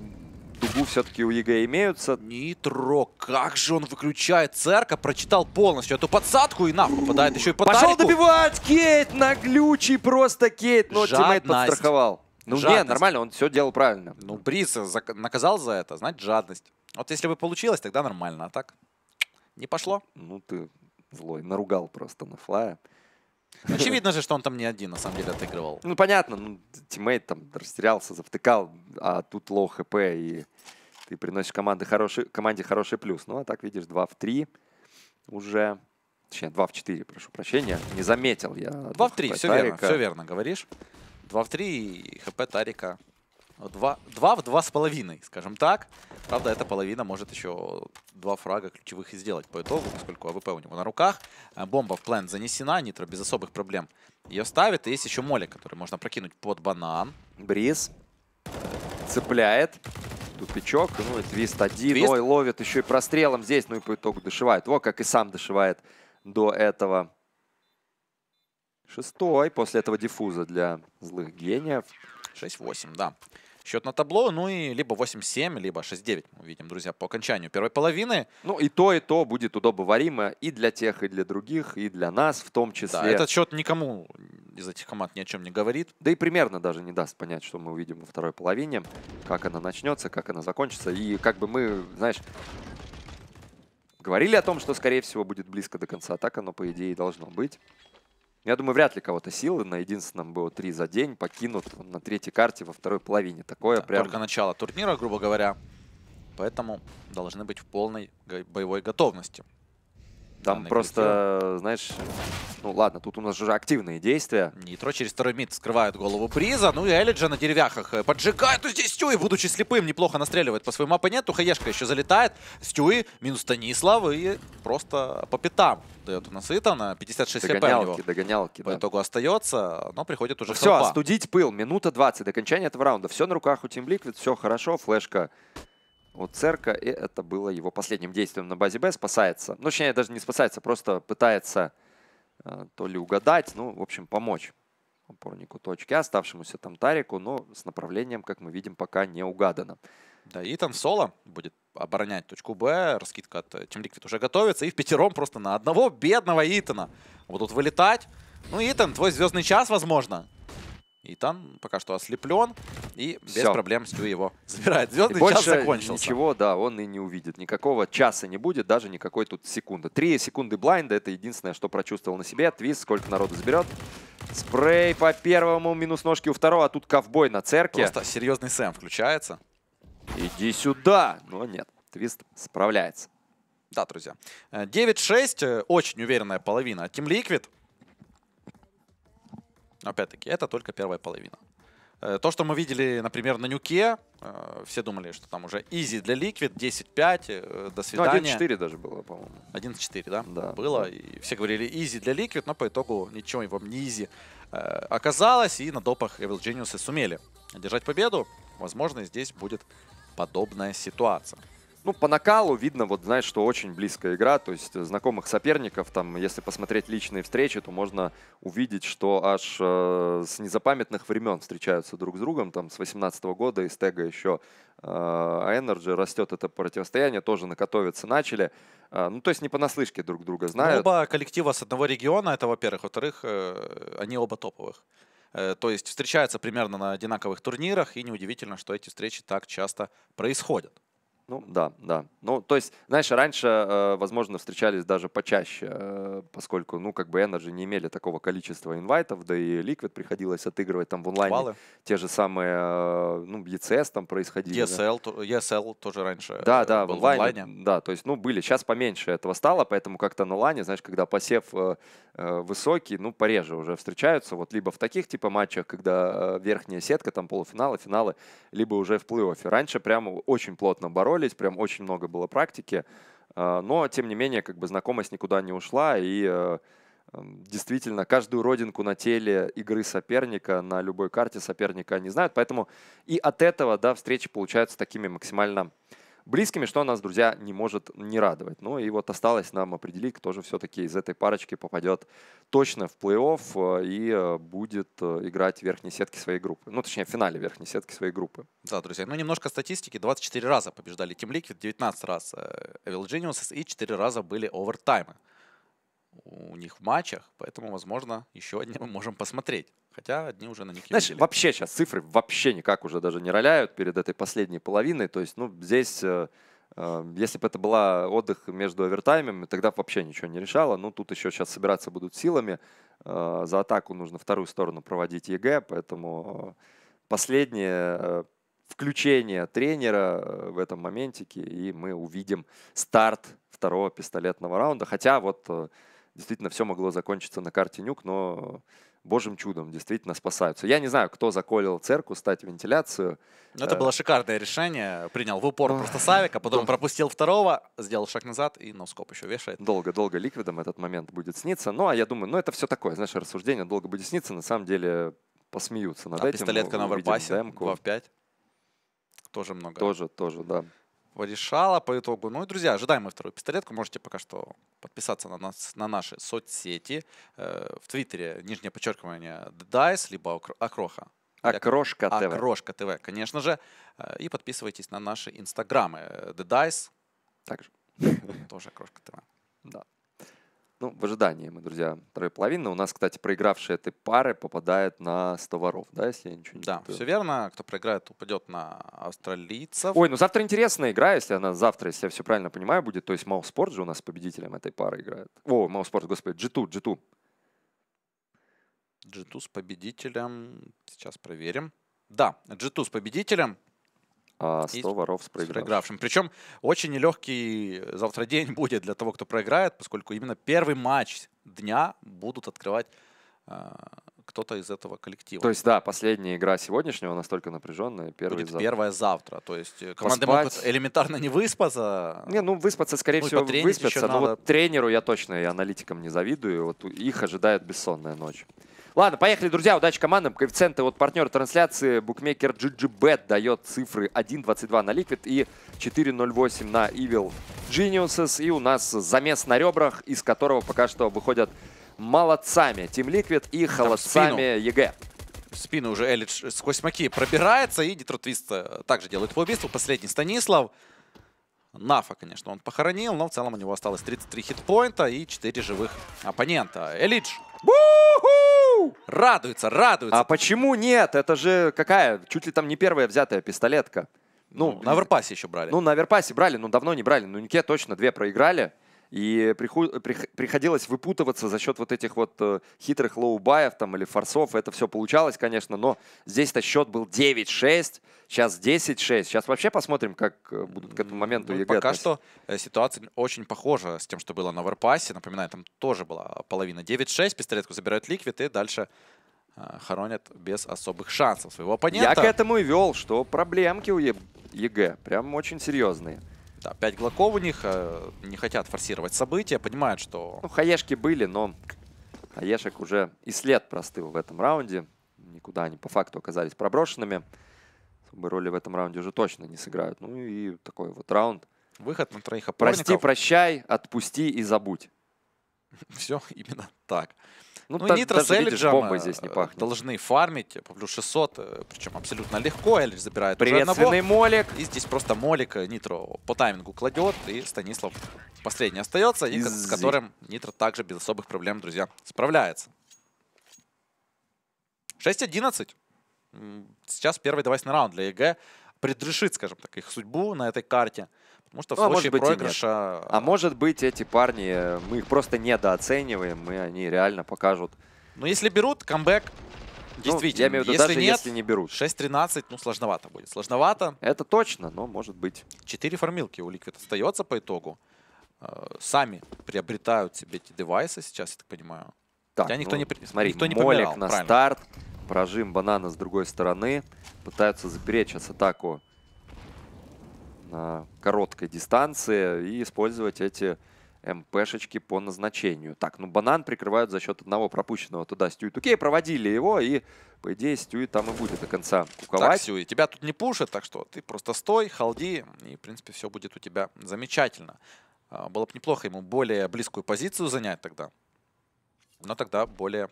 дугу все-таки у ЕГЭ имеются. Нитро, как же он выключает церка, прочитал полностью эту подсадку и нахуй попадает еще и по Пошел добивать! Кейт на глючий просто Кейт, но ну, Жадность. тиммейт подстраховал. Ну жадность. не, нормально, он все делал правильно. Ну, приз наказал за это, значит, жадность. Вот если бы получилось, тогда нормально, а так не пошло. Ну ты злой, наругал просто на флая. Очевидно же, что он там не один, на самом деле, отыгрывал. Ну, понятно, ну, тиммейт там растерялся, завтыкал, а тут лоу хп, и ты приносишь команды хороший, команде хороший плюс. Ну, а так, видишь, 2 в 3 уже. Точнее, 2 в 4, прошу прощения. Не заметил я. 2 в 3, все верно, все верно говоришь. 2 в 3 и хп Тарика 2, 2 в 2,5, скажем так. Правда, эта половина может еще два фрага ключевых и сделать по итогу, поскольку АВП у него на руках. Э, бомба в плент занесена, Нитро без особых проблем ее ставит. И есть еще моли, который можно прокинуть под банан. Бриз цепляет. Тупичок, ну и твист один. Твист. Ой, ловит еще и прострелом здесь, ну и по итогу дышивает, Во, как и сам дышивает до этого. Шестой после этого диффуза для злых гениев. 6-8, да счет на табло. Ну и либо 8-7, либо 6-9 мы увидим, друзья, по окончанию первой половины. Ну и то, и то будет удобоваримо и для тех, и для других, и для нас в том числе. Да, этот счет никому из этих команд ни о чем не говорит. Да и примерно даже не даст понять, что мы увидим во второй половине, как она начнется, как она закончится. И как бы мы, знаешь, говорили о том, что, скорее всего, будет близко до конца. Так оно, по идее, должно быть. Я думаю, вряд ли кого-то силы на единственном было три за день покинут на третьей карте во второй половине. Такое да, прям... Только начало турнира, грубо говоря. Поэтому должны быть в полной боевой готовности. Там просто, крипте. знаешь, ну ладно, тут у нас уже активные действия. Нитро через второй мид скрывает голову приза, ну и Элиджа на деревяхах э, поджигает, и ну, здесь Стюи, будучи слепым, неплохо настреливает по своему оппоненту, Хаешка еще залетает, Стюи минус Станислав и просто по пятам дает у нас Итана, 56 хп Догонялки, догонялки, По да. итогу остается, но приходит уже ну, Все, остудить пыл, минута 20 до окончания этого раунда, все на руках у Team Liquid, все хорошо, флешка вот Церка, и это было его последним действием на базе Б. Спасается, ну, точнее, даже не спасается, просто пытается э, то ли угадать, ну, в общем, помочь опорнику точки, а, оставшемуся там Тарику, но с направлением, как мы видим, пока не угадано. Да, и там соло будет оборонять точку Б, раскидка от Team э, Liquid уже готовится, и в пятером просто на одного бедного Итана вот тут вылетать. Ну, Итан, твой звездный час, возможно. Итан пока что ослеплен, и без Все. проблем Стю его забирает. Звездный и больше час закончился. ничего, да, он и не увидит. Никакого часа не будет, даже никакой тут секунды. Три секунды блайнда — это единственное, что прочувствовал на себе. Твист, сколько народу заберет. Спрей по первому, минус ножки у второго, а тут ковбой на церкви. Просто серьезный Сэм включается. Иди сюда! Но нет, Твист справляется. Да, друзья. 9-6, э, э, очень уверенная половина. Team Liquid — Опять-таки, это только первая половина. Э, то, что мы видели, например, на Нюке, э, все думали, что там уже изи для Liquid, 10-5, э, до ну, свидания. Ну, 1-4 даже было, по-моему. 1-4, да? Да. Было, да. и все говорили изи для Liquid, но по итогу ничего его не изи оказалось, и на допах Evil Genius сумели одержать победу. Возможно, здесь будет подобная ситуация ну, по накалу видно, вот, знаешь, что очень близкая игра, то есть э, знакомых соперников, там, если посмотреть личные встречи, то можно увидеть, что аж э, с незапамятных времен встречаются друг с другом, там, с 18 года, из тега еще э, Energy растет это противостояние, тоже накотовиться начали, э, ну, то есть не понаслышке друг друга ну, знают. Но оба коллектива с одного региона, это, во-первых, во-вторых, э, они оба топовых. Э, то есть встречаются примерно на одинаковых турнирах, и неудивительно, что эти встречи так часто происходят. Ну да, да. Ну то есть, знаешь, раньше, э, возможно, встречались даже почаще, э, поскольку, ну как бы Energy не имели такого количества инвайтов, да и Liquid приходилось отыгрывать там в онлайне. Баллы. Те же самые, э, ну ECS там происходили. ESL, да. ESL e тоже раньше. Да, э, да, в онлайне, в онлайне. Да, то есть, ну были. Сейчас поменьше этого стало, поэтому как-то на лане, знаешь, когда посев э, э, высокий, ну пореже уже встречаются. Вот либо в таких типа матчах, когда э, верхняя сетка, там полуфиналы, финалы, либо уже в плей-оффе. Раньше прямо очень плотно боролись троллить, прям очень много было практики. Э, но, тем не менее, как бы знакомость никуда не ушла, и э, эм, действительно каждую родинку на теле игры соперника, на любой карте соперника они знают, поэтому и от этого, да, встречи получаются такими максимально близкими, что нас, друзья, не может не радовать. Ну и вот осталось нам определить, кто же все-таки из этой парочки попадет точно в плей-офф э, и э, будет э, играть в верхней сетке своей группы. Ну, точнее, в финале верхней сетки своей группы. Да, друзья, ну немножко статистики. 24 раза побеждали Team Liquid, 19 раз Evil Geniuses и 4 раза были овертаймы у них в матчах, поэтому, возможно, еще одни мы можем посмотреть. Хотя одни уже на них Знаешь, видели. вообще сейчас цифры вообще никак уже даже не роляют перед этой последней половиной. То есть, ну, здесь... Э, э, если бы это была отдых между овертаймами, тогда вообще ничего не решало. Ну, тут еще сейчас собираться будут силами. Э, за атаку нужно вторую сторону проводить ЕГЭ, поэтому последнее включение тренера в этом моментике, и мы увидим старт второго пистолетного раунда. Хотя вот действительно все могло закончиться на карте нюк, но божьим чудом действительно спасаются. Я не знаю, кто заколил церкву стать вентиляцию. Но ну, это э, было шикарное решение. Принял в упор просто Савика, потом пропустил второго, сделал шаг назад и носкоп еще вешает. Долго-долго ликвидом этот момент будет сниться. Ну, а я думаю, ну это все такое, знаешь, рассуждение долго будет сниться. На самом деле посмеются над а этим. пистолетка на оверпасе, 2 в 5. Тоже много. Тоже, тоже, да. Решала, по итогу. Ну и, друзья, ожидаем мы вторую пистолетку. Можете пока что подписаться на, нас, на наши соцсети. Э, в Твиттере нижнее подчеркивание The DICE, либо Акроха. Акрошка ТВ. Акрошка ТВ, конечно же. Э, и подписывайтесь на наши инстаграмы. The э, Dice. Также. Тоже Акрошка ТВ. Да. Ну, в ожидании мы, друзья, второй половины. У нас, кстати, проигравшие этой пары попадает на 100 воров, да, если я ничего не Да, путаю. все верно. Кто проиграет, упадет на австралийцев. Ой, ну завтра интересная игра, если она завтра, если я все правильно понимаю, будет. То есть Мауспорт же у нас победителем этой пары играет. О, Мауспорт, господи, G2, G2. G2 с победителем. Сейчас проверим. Да, G2 с победителем а 100 и воров с проигравшим. с проигравшим. Причем очень нелегкий э, завтра день будет для того, кто проиграет, поскольку именно первый матч дня будут открывать э, кто-то из этого коллектива. То есть, да, последняя игра сегодняшнего настолько напряженная, первый Будет завтра. первая завтра. То есть э, команды Поспать. могут элементарно не выспаться. Не, ну выспаться, скорее ну, всего, выспаться. Но ну, надо. вот тренеру я точно и аналитикам не завидую. Вот их ожидает бессонная ночь. Ладно, поехали, друзья. Удачи командам. Коэффициенты от партнера трансляции. Букмекер GGBet дает цифры 1.22 на Liquid и 4.08 на Evil Geniuses. И у нас замес на ребрах, из которого пока что выходят молодцами Team Liquid и холодцами ЕГЭ в спину уже Элич сквозь маки пробирается, и Нитротвист э, также делает по убийству. Последний Станислав. Нафа, конечно, он похоронил, но в целом у него осталось 33 хитпоинта и 4 живых оппонента. Элидж Бу-ху! Радуется, радуется. А почему нет? Это же какая? Чуть ли там не первая взятая пистолетка. Ну, ну на верпасе еще брали. Ну, на верпасе брали, но давно не брали. Ну, Нике точно две проиграли. И приходилось выпутываться за счет вот этих вот э, хитрых лоубаев там или форсов. Это все получалось, конечно, но здесь-то счет был 9-6. Сейчас 10-6. Сейчас вообще посмотрим, как э, будут к этому моменту ну, ЕГЭ Пока что э, ситуация очень похожа с тем, что было на Варпасе. Напоминаю, там тоже была половина 9-6. Пистолетку забирают ликвид и дальше э, хоронят без особых шансов своего оппонента. Я к этому и вел, что проблемки у ЕГЭ прям очень серьезные. Да, 5 глоков у них, не хотят форсировать события, понимают, что... Ну, хаешки были, но хаешек уже и след простыл в этом раунде. Никуда они по факту оказались проброшенными бы в этом раунде уже точно не сыграют. Ну и такой вот раунд. Выход на троих опорников. Прости, прощай, отпусти и забудь. Все именно так. Ну, ну та, Нитро с Элиджем здесь не э, пахнет. должны фармить э, по плюс 600, э, причем абсолютно легко. Элидж забирает Приветственный одного, Молик. И здесь просто Молик Нитро по таймингу кладет, и Станислав последний остается, и с которым Нитро также без особых проблем, друзья, справляется. 6-11 сейчас первый девайсный раунд для ЕГЭ предрешит, скажем так, их судьбу на этой карте. Потому что в ну, случае а может проигрыша... а э, может быть, эти парни, э, мы их просто недооцениваем, и они реально покажут. Ну если берут, камбэк ну, Действительно. Ну, я имею в виду, если даже нет, если не берут. 6-13, ну, сложновато будет. Сложновато. Это точно, но может быть. Четыре формилки у Liquid остается по итогу. Э, сами приобретают себе эти девайсы сейчас, я так понимаю. Так, Хотя никто ну, не Смотри, никто не молик на правильно. старт. Прожим банана с другой стороны. Пытаются заперечь сейчас атаку на короткой дистанции и использовать эти МПшечки по назначению. Так, ну банан прикрывают за счет одного пропущенного туда Стюи Тукей. Проводили его, и, по идее, Стюи там и будет до конца куковать. Так, Стюи, тебя тут не пушат, так что ты просто стой, халди, и, в принципе, все будет у тебя замечательно. А, было бы неплохо ему более близкую позицию занять тогда. Но тогда более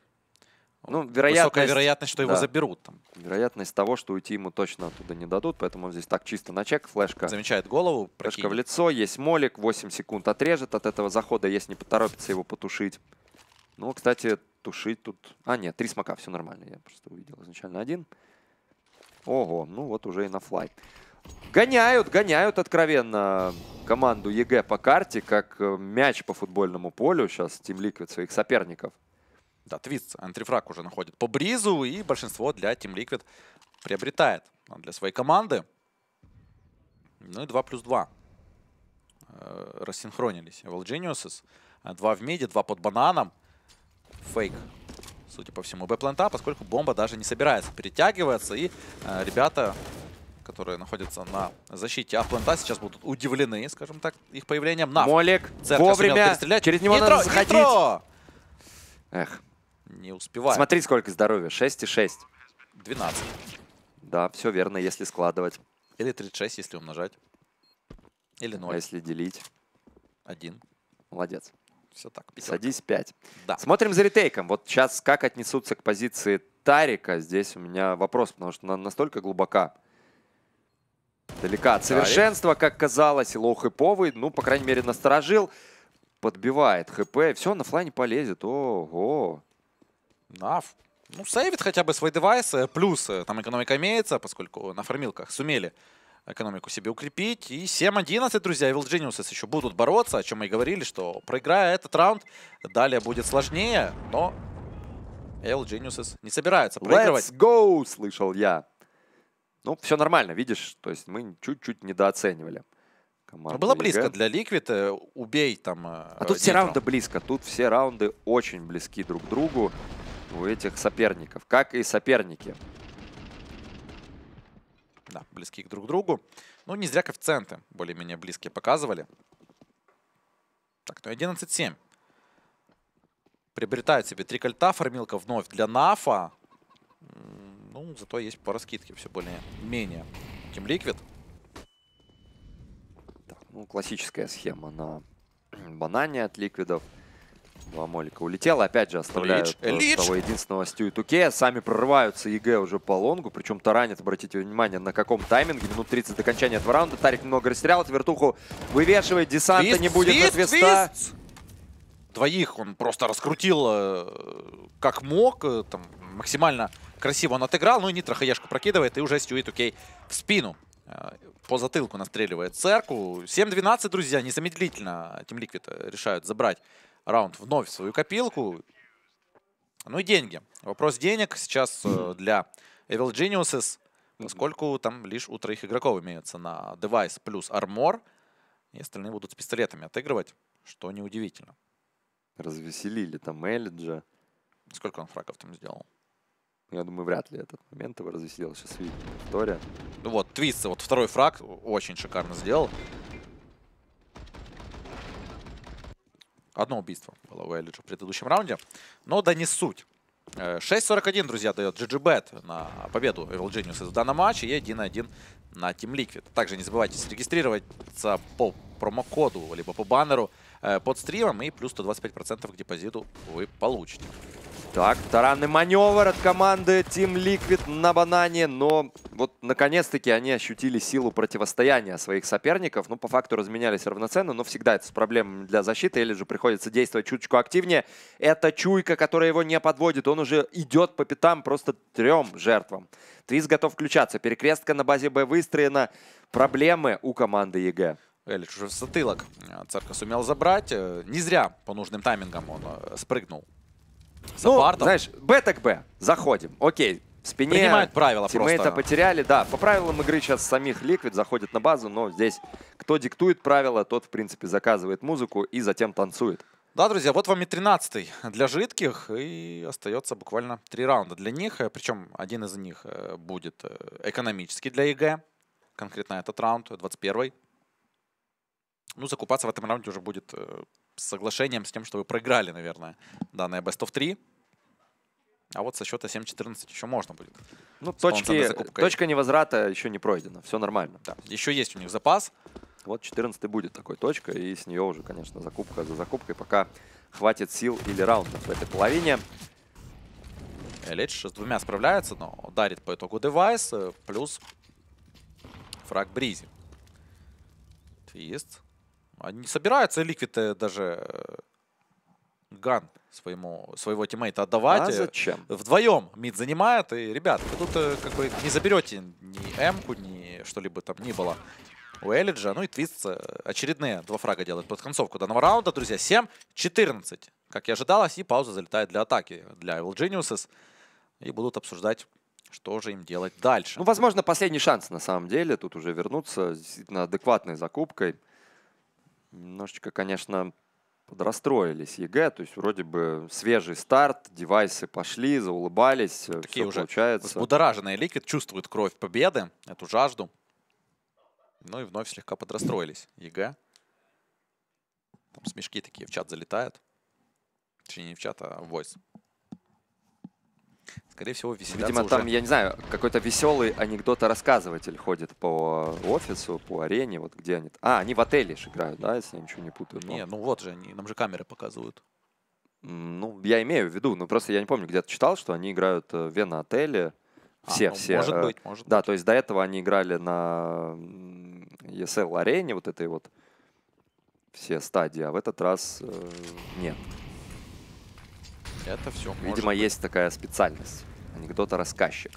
ну, вероятность... Высокая вероятность, что да. его заберут. Там. Вероятность того, что уйти ему точно оттуда не дадут, поэтому он здесь так чисто на чек, флешка. Замечает голову. Прокинет. Флешка в лицо, есть молик, 8 секунд отрежет от этого захода, если не поторопится его потушить. Ну, кстати, тушить тут... А, нет, три смока, все нормально, я просто увидел изначально один. Ого, ну вот уже и на флай. Гоняют, гоняют откровенно команду ЕГЭ по карте, как э, мяч по футбольному полю. Сейчас Team Liquid своих соперников да, Твист антифраг уже находит по бризу, и большинство для Team Liquid приобретает для своей команды. Ну и 2 плюс 2. Э, рассинхронились. Evil Geniuses. Э, два в меди, два под бананом. Фейк, судя по всему, Б-плента, поскольку бомба даже не собирается. Перетягивается, и э, ребята, которые находятся на защите А плента, сейчас будут удивлены, скажем так, их появлением. На. Молик, Церковь вовремя, через него Нитро! надо заходить. Нитро! Эх не успевает. Смотри, сколько здоровья. 6 и 6. 12. Да, все верно, если складывать. Или 36, если умножать. Или 0. А если делить. 1. Молодец. Все так, пятерка. Садись 5. Да. Смотрим за ретейком. Вот сейчас как отнесутся к позиции Тарика. Здесь у меня вопрос, потому что она настолько глубока. Далека от совершенства, как казалось. И лоу хэповый, ну, по крайней мере, насторожил. Подбивает хп. Все, на флай полезет. Ого. Нав. Ну, сейвит хотя бы свой девайс. Плюс э, там экономика имеется, поскольку на фармилках сумели экономику себе укрепить. И 7-11, друзья, Evil Geniuses еще будут бороться, о чем мы и говорили, что проиграя этот раунд, далее будет сложнее, но Evil Geniuses не собираются проигрывать. Let's go, слышал я. Ну, все нормально, видишь, то есть мы чуть-чуть недооценивали. Команду Было близко ЕГЭ. для Liquid, э, убей там. Э, а тут все раунды близко, тут все раунды очень близки друг к другу у этих соперников, как и соперники. Да, близки друг к другу. Ну, не зря коэффициенты более-менее близкие показывали. Так, ну 11-7. Приобретает себе три кольта, фармилка вновь для Нафа. Ну, зато есть по раскидке все более-менее. Тим Ликвид. Ну, классическая схема на банане от ликвидов. Два молика улетела, опять же оставляют Лич. Э, того единственного Стю Сами прорываются ЕГЭ уже по лонгу, причем таранит, обратите внимание, на каком тайминге. Минут 30 до окончания этого раунда. Тарик немного растерял, вертуху вывешивает, десанта свист, не будет свист, свиста. Свист. Двоих он просто раскрутил э, как мог, э, там максимально красиво он отыграл, ну и Нитро хаешку прокидывает, и уже Стюит, в спину по затылку настреливает церку. 7-12, друзья, незамедлительно Team Liquid решают забрать раунд вновь в свою копилку. Ну и деньги. Вопрос денег сейчас э, для Evil Geniuses, поскольку там лишь у троих игроков имеются на девайс плюс армор, и остальные будут с пистолетами отыгрывать, что неудивительно. Развеселили там Элиджа. Сколько он фрагов там сделал? Я думаю, вряд ли этот момент его развеселил. Сейчас видим история. Ну вот, Твист, вот второй фраг очень шикарно сделал. Одно убийство было у Элиджа в предыдущем раунде. Но да не суть. 6.41, э, друзья, дает GGBet на победу Evil Genius в данном матче и 1-1 на Team Liquid. Также не забывайте зарегистрироваться по промокоду, либо по баннеру Э, под стримом, и плюс 125% к депозиту вы получите. Так, таранный маневр от команды Team Liquid на банане, но вот наконец-таки они ощутили силу противостояния своих соперников. Ну, по факту разменялись равноценно, но всегда это с проблемами для защиты, или же приходится действовать чуточку активнее. Это чуйка, которая его не подводит, он уже идет по пятам просто трем жертвам. Твист готов включаться, перекрестка на базе Б выстроена, проблемы у команды ЕГЭ. Элич уже в затылок. церка сумел забрать. Э, не зря по нужным таймингам он э, спрыгнул. За ну, партом. знаешь, Б так Б. Заходим. Окей. В спине Принимают правила тиммейта просто. потеряли. Да, по правилам игры сейчас самих Ликвид заходит на базу, но здесь кто диктует правила, тот, в принципе, заказывает музыку и затем танцует. Да, друзья, вот вам и 13 для жидких, и остается буквально три раунда для них, э, причем один из них будет экономический для ЕГЭ, конкретно этот раунд, 21 -й ну, закупаться в этом раунде уже будет э, с соглашением с тем, что вы проиграли, наверное, данное Best of 3. А вот со счета 7-14 еще можно будет. Ну, точки, точка невозврата еще не пройдена, все нормально. Да. Еще есть у них запас. Вот 14 будет такой точка, и с нее уже, конечно, закупка за закупкой, пока хватит сил или раундов в этой половине. Элич с двумя справляется, но дарит по итогу девайс, э, плюс фраг Бризи. Твист. Они а собираются ликвиды э, даже э, ган своему, своего тиммейта отдавать. А э, зачем? Вдвоем мид занимает, и, ребят, вы тут как бы не заберете ни эмку, ни что-либо там ни было у Элиджа. Ну и Твист очередные два фрага делает под концовку данного раунда. Друзья, 7-14, как и ожидалось, и пауза залетает для атаки, для Evil Geniuses. И будут обсуждать что же им делать дальше? Ну, возможно, последний шанс на самом деле тут уже вернуться действительно адекватной закупкой немножечко, конечно, подрастроились ЕГЭ, то есть вроде бы свежий старт, девайсы пошли, заулыбались, Такие все уже получается. Взбудораженные ликвид чувствуют кровь победы, эту жажду. Ну и вновь слегка подрастроились ЕГЭ. Там смешки такие в чат залетают. Точнее, не в чат, а в voice. Скорее всего, веселятся Видимо, уже... там, я не знаю, какой-то веселый анекдоторасказыватель ходит по офису, по арене, вот где они. А, они в отеле же играют, да, если я ничего не путаю. Но... Не, ну вот же, они, нам же камеры показывают. Ну, я имею в виду, ну просто я не помню, где-то читал, что они играют э, в Вена-отеле. А, все, а, ну, все. Может э, быть, может да, быть. Да, то есть до этого они играли на ESL-арене, вот этой вот все стадии, а в этот раз э, нет. Это все Видимо, быть. есть такая специальность. Анекдота рассказчик.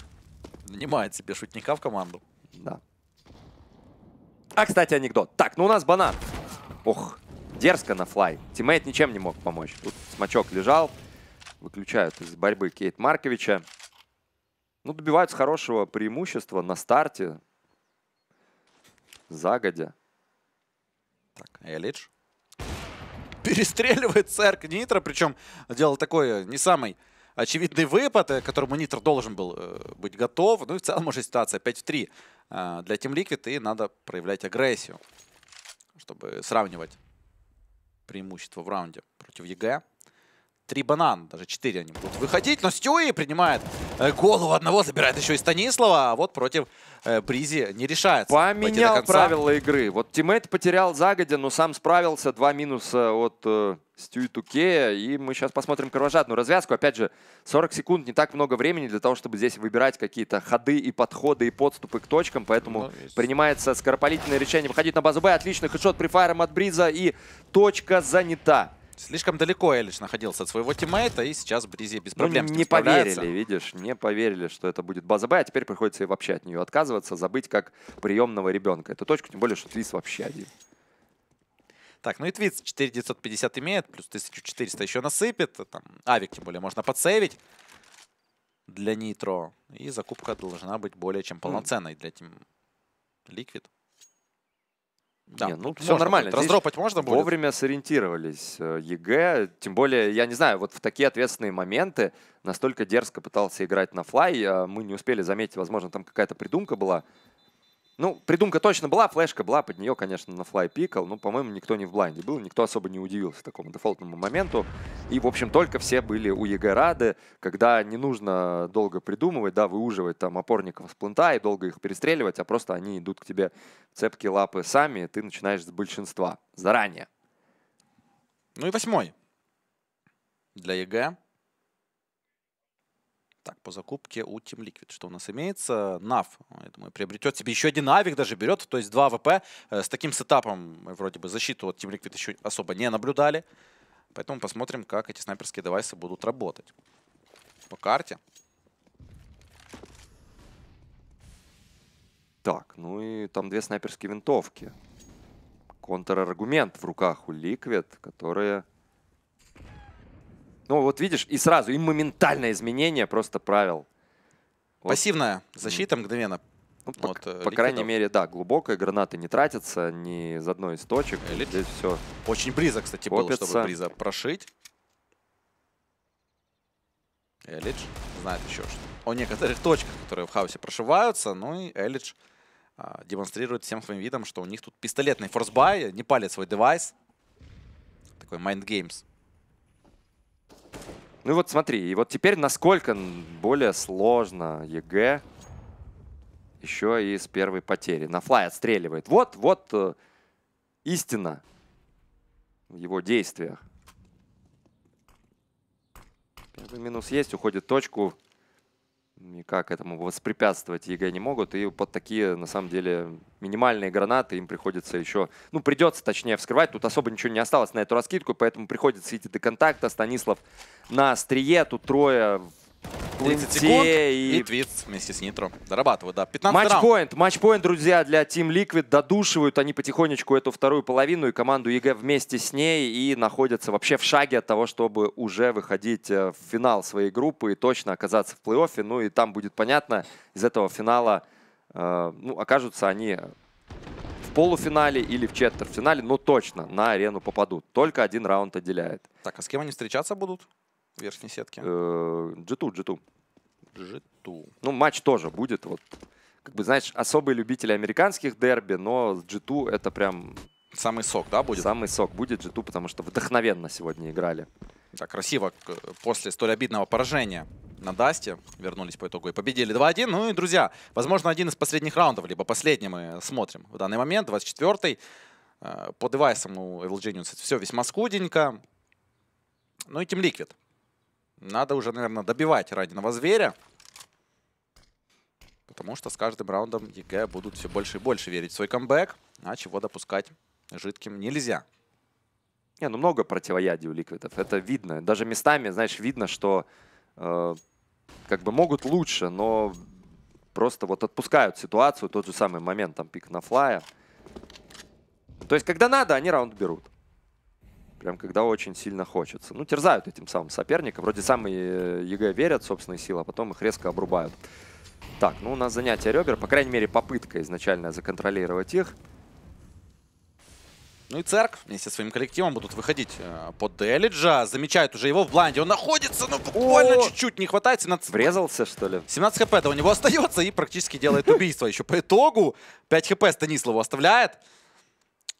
Нанимает себе шутника в команду. Да. А, кстати, анекдот. Так, ну у нас банан. Ох, дерзко на флай. Тиммейт ничем не мог помочь. Тут смачок лежал. Выключают из борьбы Кейт Марковича. Ну, добиваются хорошего преимущества на старте. Загодя. Так, Элидж. А перестреливает церк Нитро, причем делал такой не самый очевидный выпад, к э, которому Нитро должен был э, быть готов. Ну и в целом уже ситуация 5 в 3 а, для Team Liquid, и надо проявлять агрессию, чтобы сравнивать преимущество в раунде против ЕГЭ три банана, даже четыре они будут выходить. Но Стюи принимает э, голову одного, забирает еще и Станислава, а вот против э, Бризи не решается. Поменял правила игры. Вот тиммейт потерял загодя, но сам справился. Два минуса от э, Стюи Тукея. И мы сейчас посмотрим кровожадную развязку. Опять же, 40 секунд не так много времени для того, чтобы здесь выбирать какие-то ходы и подходы и подступы к точкам. Поэтому ну, принимается скоропалительное решение выходить на базу Б. Отличный при прифайром от Бриза и точка занята. Слишком далеко Элиш находился от своего тиммейта, и сейчас Бризи без ну, проблем ну, Не поверили, видишь, не поверили, что это будет база Б, а теперь приходится и вообще от нее отказываться, забыть как приемного ребенка. Эту точку, тем более, что Твис вообще один. Так, ну и Твиц 4950 имеет, плюс 1400 еще насыпет. Там, авик, тем более, можно подсейвить для Нитро. И закупка должна быть более чем хм. полноценной для Team Liquid. Да. Не, ну, все можно, нормально. Раздропать Здесь можно было. Вовремя сориентировались э, ЕГЭ. Тем более, я не знаю, вот в такие ответственные моменты настолько дерзко пытался играть на флай. А мы не успели заметить, возможно, там какая-то придумка была ну, придумка точно была, флешка была, под нее, конечно, на флай пикал, но, по-моему, никто не в блайнде был, никто особо не удивился такому дефолтному моменту. И, в общем, только все были у ЕГЭ рады, когда не нужно долго придумывать, да, выуживать там опорников с плента и долго их перестреливать, а просто они идут к тебе цепкие лапы сами, и ты начинаешь с большинства заранее. Ну и восьмой для ЕГЭ. Так, по закупке у Team Liquid, что у нас имеется? Нав, я думаю, приобретет себе еще один авик, даже берет, то есть 2 ВП. Э, с таким сетапом вроде бы защиту от Team Liquid еще особо не наблюдали. Поэтому посмотрим, как эти снайперские девайсы будут работать. По карте. Так, ну и там две снайперские винтовки. Контраргумент в руках у Liquid, которые ну вот видишь, и сразу, и моментальное изменение просто правил. Вот. Пассивная защита мгновенно. Ну, по, вот, э, по крайней мере, да, глубокая, гранаты не тратятся ни из одной из точек. Элит. Здесь все. Очень близко, кстати, копится. было, чтобы Бриза прошить. Элидж знает еще что о некоторых точках, которые в хаосе прошиваются. Ну и Элидж а, демонстрирует всем своим видом, что у них тут пистолетный форсбай, не палит свой девайс. Такой Mind Games. Ну вот смотри, и вот теперь насколько более сложно ЕГЭ еще и с первой потери. На флай отстреливает. Вот, вот э, истина в его действиях. Первый минус есть, уходит точку никак этому воспрепятствовать ЕГЭ не могут. И под такие, на самом деле, минимальные гранаты им приходится еще, ну, придется, точнее, вскрывать. Тут особо ничего не осталось на эту раскидку, поэтому приходится идти до контакта. Станислав на острие, тут трое 30 секунд и... и твист вместе с Нитро. Дорабатывают, да. 15 Матч-поинт, матчпоинт, поинт друзья, для Team Liquid. Додушивают они потихонечку эту вторую половину и команду ЕГЭ вместе с ней и находятся вообще в шаге от того, чтобы уже выходить э, в финал своей группы и точно оказаться в плей-оффе. Ну и там будет понятно, из этого финала э, ну, окажутся они в полуфинале или в четвертьфинале, но точно на арену попадут. Только один раунд отделяет. Так, а с кем они встречаться будут? верхней сетки? G2, G2. G2. Ну, матч тоже будет. Вот, как бы, знаешь, особые любители американских дерби, но G2 это прям... Самый сок, да, будет? Самый сок будет G2, потому что вдохновенно сегодня играли. Так красиво. После столь обидного поражения на Дасте вернулись по итогу и победили 2-1. Ну и, друзья, возможно, один из последних раундов, либо последний мы смотрим в данный момент, 24-й. По девайсам у LG News все весьма скуденько. Ну и Team Liquid надо уже, наверное, добивать раненого зверя. Потому что с каждым раундом ЕГЭ будут все больше и больше верить в свой камбэк. А чего допускать жидким нельзя. Не, ну много противоядий у ликвидов. Это видно. Даже местами, знаешь, видно, что э, как бы могут лучше, но просто вот отпускают ситуацию. Тот же самый момент, там, пик на флая. То есть, когда надо, они раунд берут прям когда очень сильно хочется. Ну, терзают этим самым соперника. Вроде самые э, ЕГЭ верят в собственные силы, а потом их резко обрубают. Так, ну у нас занятие ребер, по крайней мере, попытка изначально законтролировать их. Ну и Церк вместе со своим коллективом будут выходить э, под Делиджа. Замечает уже его в бланде. Он находится, но ну, буквально чуть-чуть не хватает. 17... Врезался, что ли? 17 хп-то у него остается и практически делает убийство еще по итогу. 5 хп Станиславу оставляет.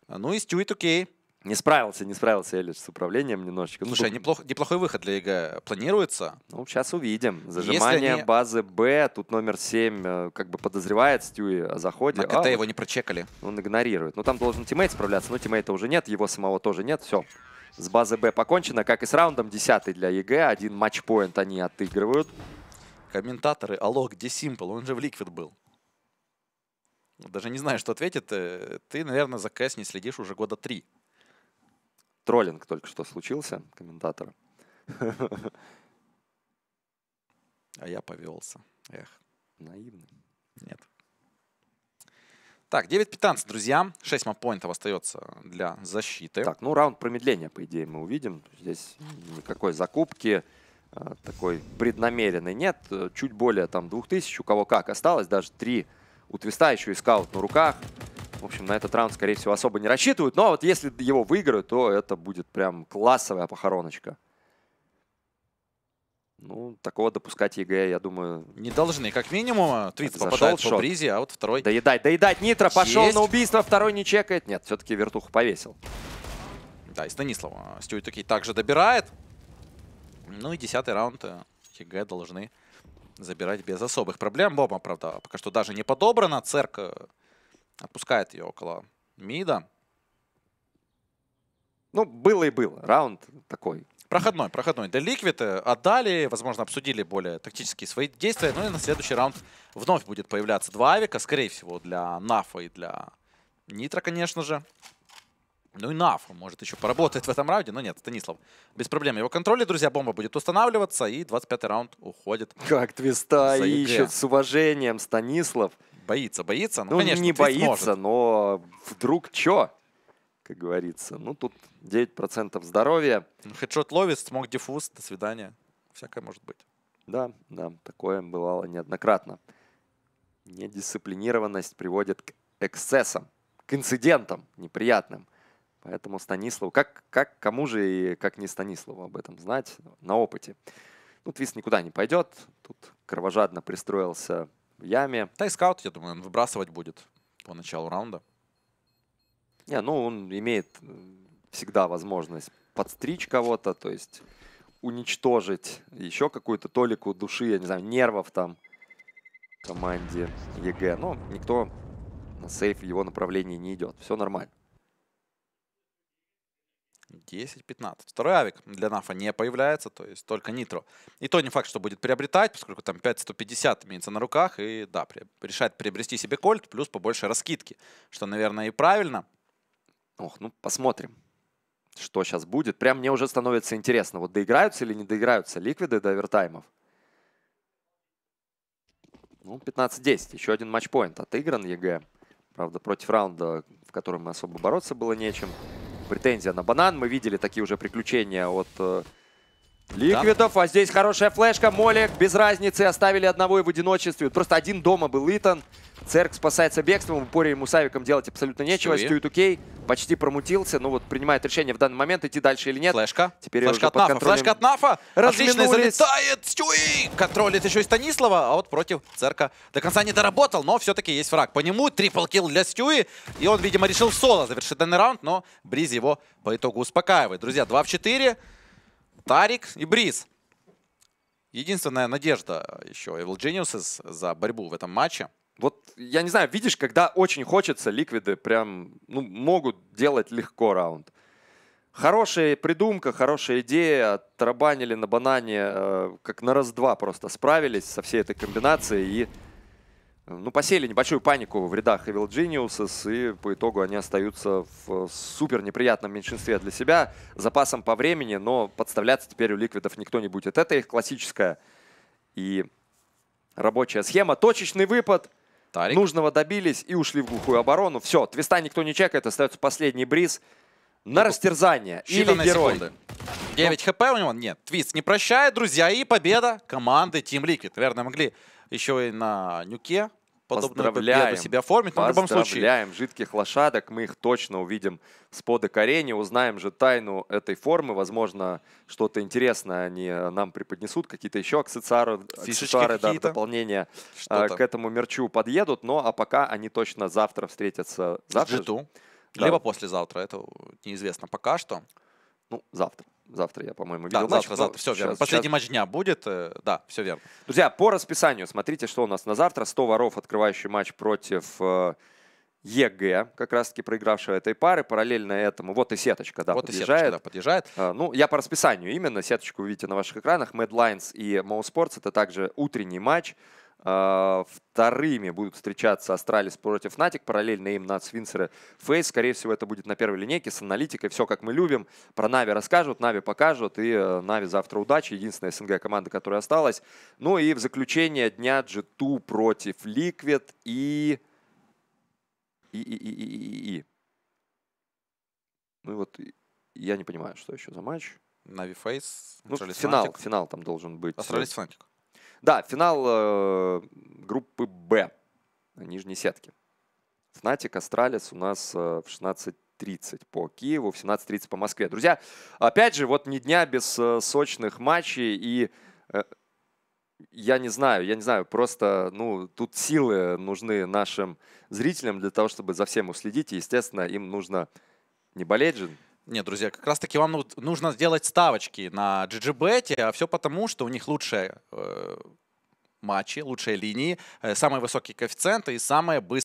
Ну и Стюит окей. Okay. Не справился, не справился Эллиш с управлением немножечко. Ну, Слушай, ну, неплох, неплохой выход для ЕГЭ планируется? Ну, сейчас увидим. Зажимание они... базы Б, тут номер 7 э, как бы подозревает Стюи о заходе. На КТ а, его не прочекали. Он игнорирует. Ну, там должен тиммейт справляться, но тиммейта уже нет, его самого тоже нет, все. С базы Б покончено, как и с раундом 10 для ЕГЭ. Один матчпоинт они отыгрывают. Комментаторы, алло, где Симпл? Он же в Ликвид был. Даже не знаю, что ответит. Э, ты, наверное, за КС не следишь уже года три. Троллинг только что случился комментатора. А я повелся. Эх. Наивный. Нет. Так, 9-15, друзья. 6 маппоинтов остается для защиты. Так, ну раунд промедления, по идее, мы увидим. Здесь никакой закупки а, такой преднамеренной нет. Чуть более там 2000, у кого как осталось. Даже 3 у Твиста, еще и скаут на руках в общем, на этот раунд, скорее всего, особо не рассчитывают. Но вот если его выиграют, то это будет прям классовая похороночка. Ну, такого допускать ЕГЭ, я думаю... Не должны. Как минимум э, Твит попадает по бризе, а вот второй... Доедать, доедать! Нитро пошел Есть. на убийство, второй не чекает. Нет, все-таки вертуху повесил. Да, и Станислава Стюитоки также добирает. Ну и десятый раунд э, ЕГЭ должны забирать без особых проблем. Боба, правда, пока что даже не подобрана. Церк опускает ее около мида. Ну, было и было. Раунд такой. Проходной, проходной. Да ликвиды э, отдали, возможно, обсудили более тактические свои действия. Ну и на следующий раунд вновь будет появляться два авика. Скорее всего, для Нафа и для Нитра, конечно же. Ну и Нафа, может, еще поработает в этом раунде, но нет, Станислав без проблем. Его контроля, друзья, бомба будет устанавливаться, и 25-й раунд уходит. Как твиста ищет с уважением Станислав. Боится, боится, ну, ну конечно, не боится, может. но вдруг чё? Как говорится. Ну, тут 9% здоровья. Ну, хедшот ловит, смог диффуз, до свидания. Всякое может быть. Да, да, такое бывало неоднократно. Недисциплинированность приводит к эксцессам, к инцидентам неприятным. Поэтому Станиславу, как, как кому же и как не Станиславу об этом знать на опыте. Ну, Твист никуда не пойдет. Тут кровожадно пристроился яме. Тайскаут, я думаю, он выбрасывать будет по началу раунда. Не, ну он имеет э, всегда возможность подстричь кого-то, то есть уничтожить еще какую-то толику души, я не знаю, нервов там команде ЕГЭ. Но ну, никто на сейф в его направлении не идет. Все нормально. 10-15. Второй авик для НАФа не появляется, то есть только нитро. И то не факт, что будет приобретать, поскольку там 5-150 имеется на руках, и да, при, решает приобрести себе кольт, плюс побольше раскидки, что, наверное, и правильно. Ох, ну посмотрим, что сейчас будет. Прям мне уже становится интересно, вот доиграются или не доиграются ликвиды до овертаймов. Ну, 15-10, еще один матчпоинт отыгран ЕГЭ. Правда, против раунда, в котором особо бороться было нечем претензия на банан. Мы видели такие уже приключения от э, Ликвидов, да. а здесь хорошая флешка. Молик без разницы, оставили одного и в одиночестве. Просто один дома был Итан. Церк спасается бегством, в упоре ему с делать абсолютно нечего. Стюит Окей почти промутился, ну вот принимает решение в данный момент, идти дальше или нет. Флешка. Теперь Флешка от Нафа. Флешка от Нафа. Отлично залетает. Стюи контролит еще и Станислава, а вот против Церка до конца не доработал, но все-таки есть фраг. По нему трипл килл для Стюи, и он, видимо, решил соло завершить данный раунд, но Бриз его по итогу успокаивает. Друзья, 2 в 4. Тарик и Бриз. Единственная надежда еще Evil Geniuses за борьбу в этом матче. Вот, я не знаю, видишь, когда очень хочется, ликвиды прям ну, могут делать легко раунд. Хорошая придумка, хорошая идея, отрабанили на банане, э, как на раз-два просто справились со всей этой комбинацией и ну, посели небольшую панику в рядах Evil Geniuses, и по итогу они остаются в супер неприятном меньшинстве для себя, запасом по времени, но подставляться теперь у ликвидов никто не будет. Это их классическая и рабочая схема. Точечный выпад, Тарик. нужного добились и ушли в глухую оборону. Все, твиста никто не чекает, остается последний бриз — на растерзание или герой. Секунды. 9 ну. хп у него? Нет. Твист не прощает, друзья, и победа команды Team Liquid. Наверное, могли еще и на нюке подобную победу себе оформить, но в любом случае. Поздравляем жидких лошадок, мы их точно увидим с подок-арене, узнаем же тайну этой формы, возможно, что-то интересное они э, нам преподнесут, какие-то еще аксессуары, Фишечки аксессуары да, в дополнение э, к этому мерчу подъедут, но ну, а пока они точно завтра встретятся. Завтра? С да. Либо послезавтра, это неизвестно пока что. Ну, завтра. Завтра я, по-моему, видел. Да, завтра, матч, завтра, ну, все сейчас, верно. Последний сейчас. матч дня будет, э, да, все верно. Друзья, по расписанию смотрите, что у нас на завтра. 100 воров, открывающий матч против ЕГЭ, как раз-таки проигравшего этой пары. Параллельно этому, вот и сеточка, да, вот подъезжает. И сеточка, да, подъезжает. А, ну, я по расписанию именно, сеточку вы видите на ваших экранах. Mad Lions и Mo Sports, это также утренний матч. А, вторыми будут встречаться Астралис против Натик, параллельно им Натс Винсеры Фейс. Скорее всего, это будет на первой линейке с аналитикой. Все, как мы любим. Про Нави расскажут, Нави покажут. И э, Нави завтра удачи. Единственная СНГ команда, которая осталась. Ну и в заключение дня G2 против Ликвид и... И, и, и, и, и, и. Ну и вот я не понимаю, что еще за матч. Нави Фейс. Ну, финал, финал там должен быть. Астралис Фнатик. Да, финал э, группы Б нижней сетки. Фнатик, Астралис у нас э, в 16.30 по Киеву, в 17.30 по Москве. Друзья, опять же, вот ни дня без э, сочных матчей и... Э, я не знаю, я не знаю, просто, ну, тут силы нужны нашим зрителям для того, чтобы за всем уследить. И, естественно, им нужно не болеть же нет, друзья, как раз таки вам нужно сделать ставочки на GGBet, а все потому, что у них лучшие э, матчи, лучшие линии, э, самые высокие коэффициенты и самые быстрые.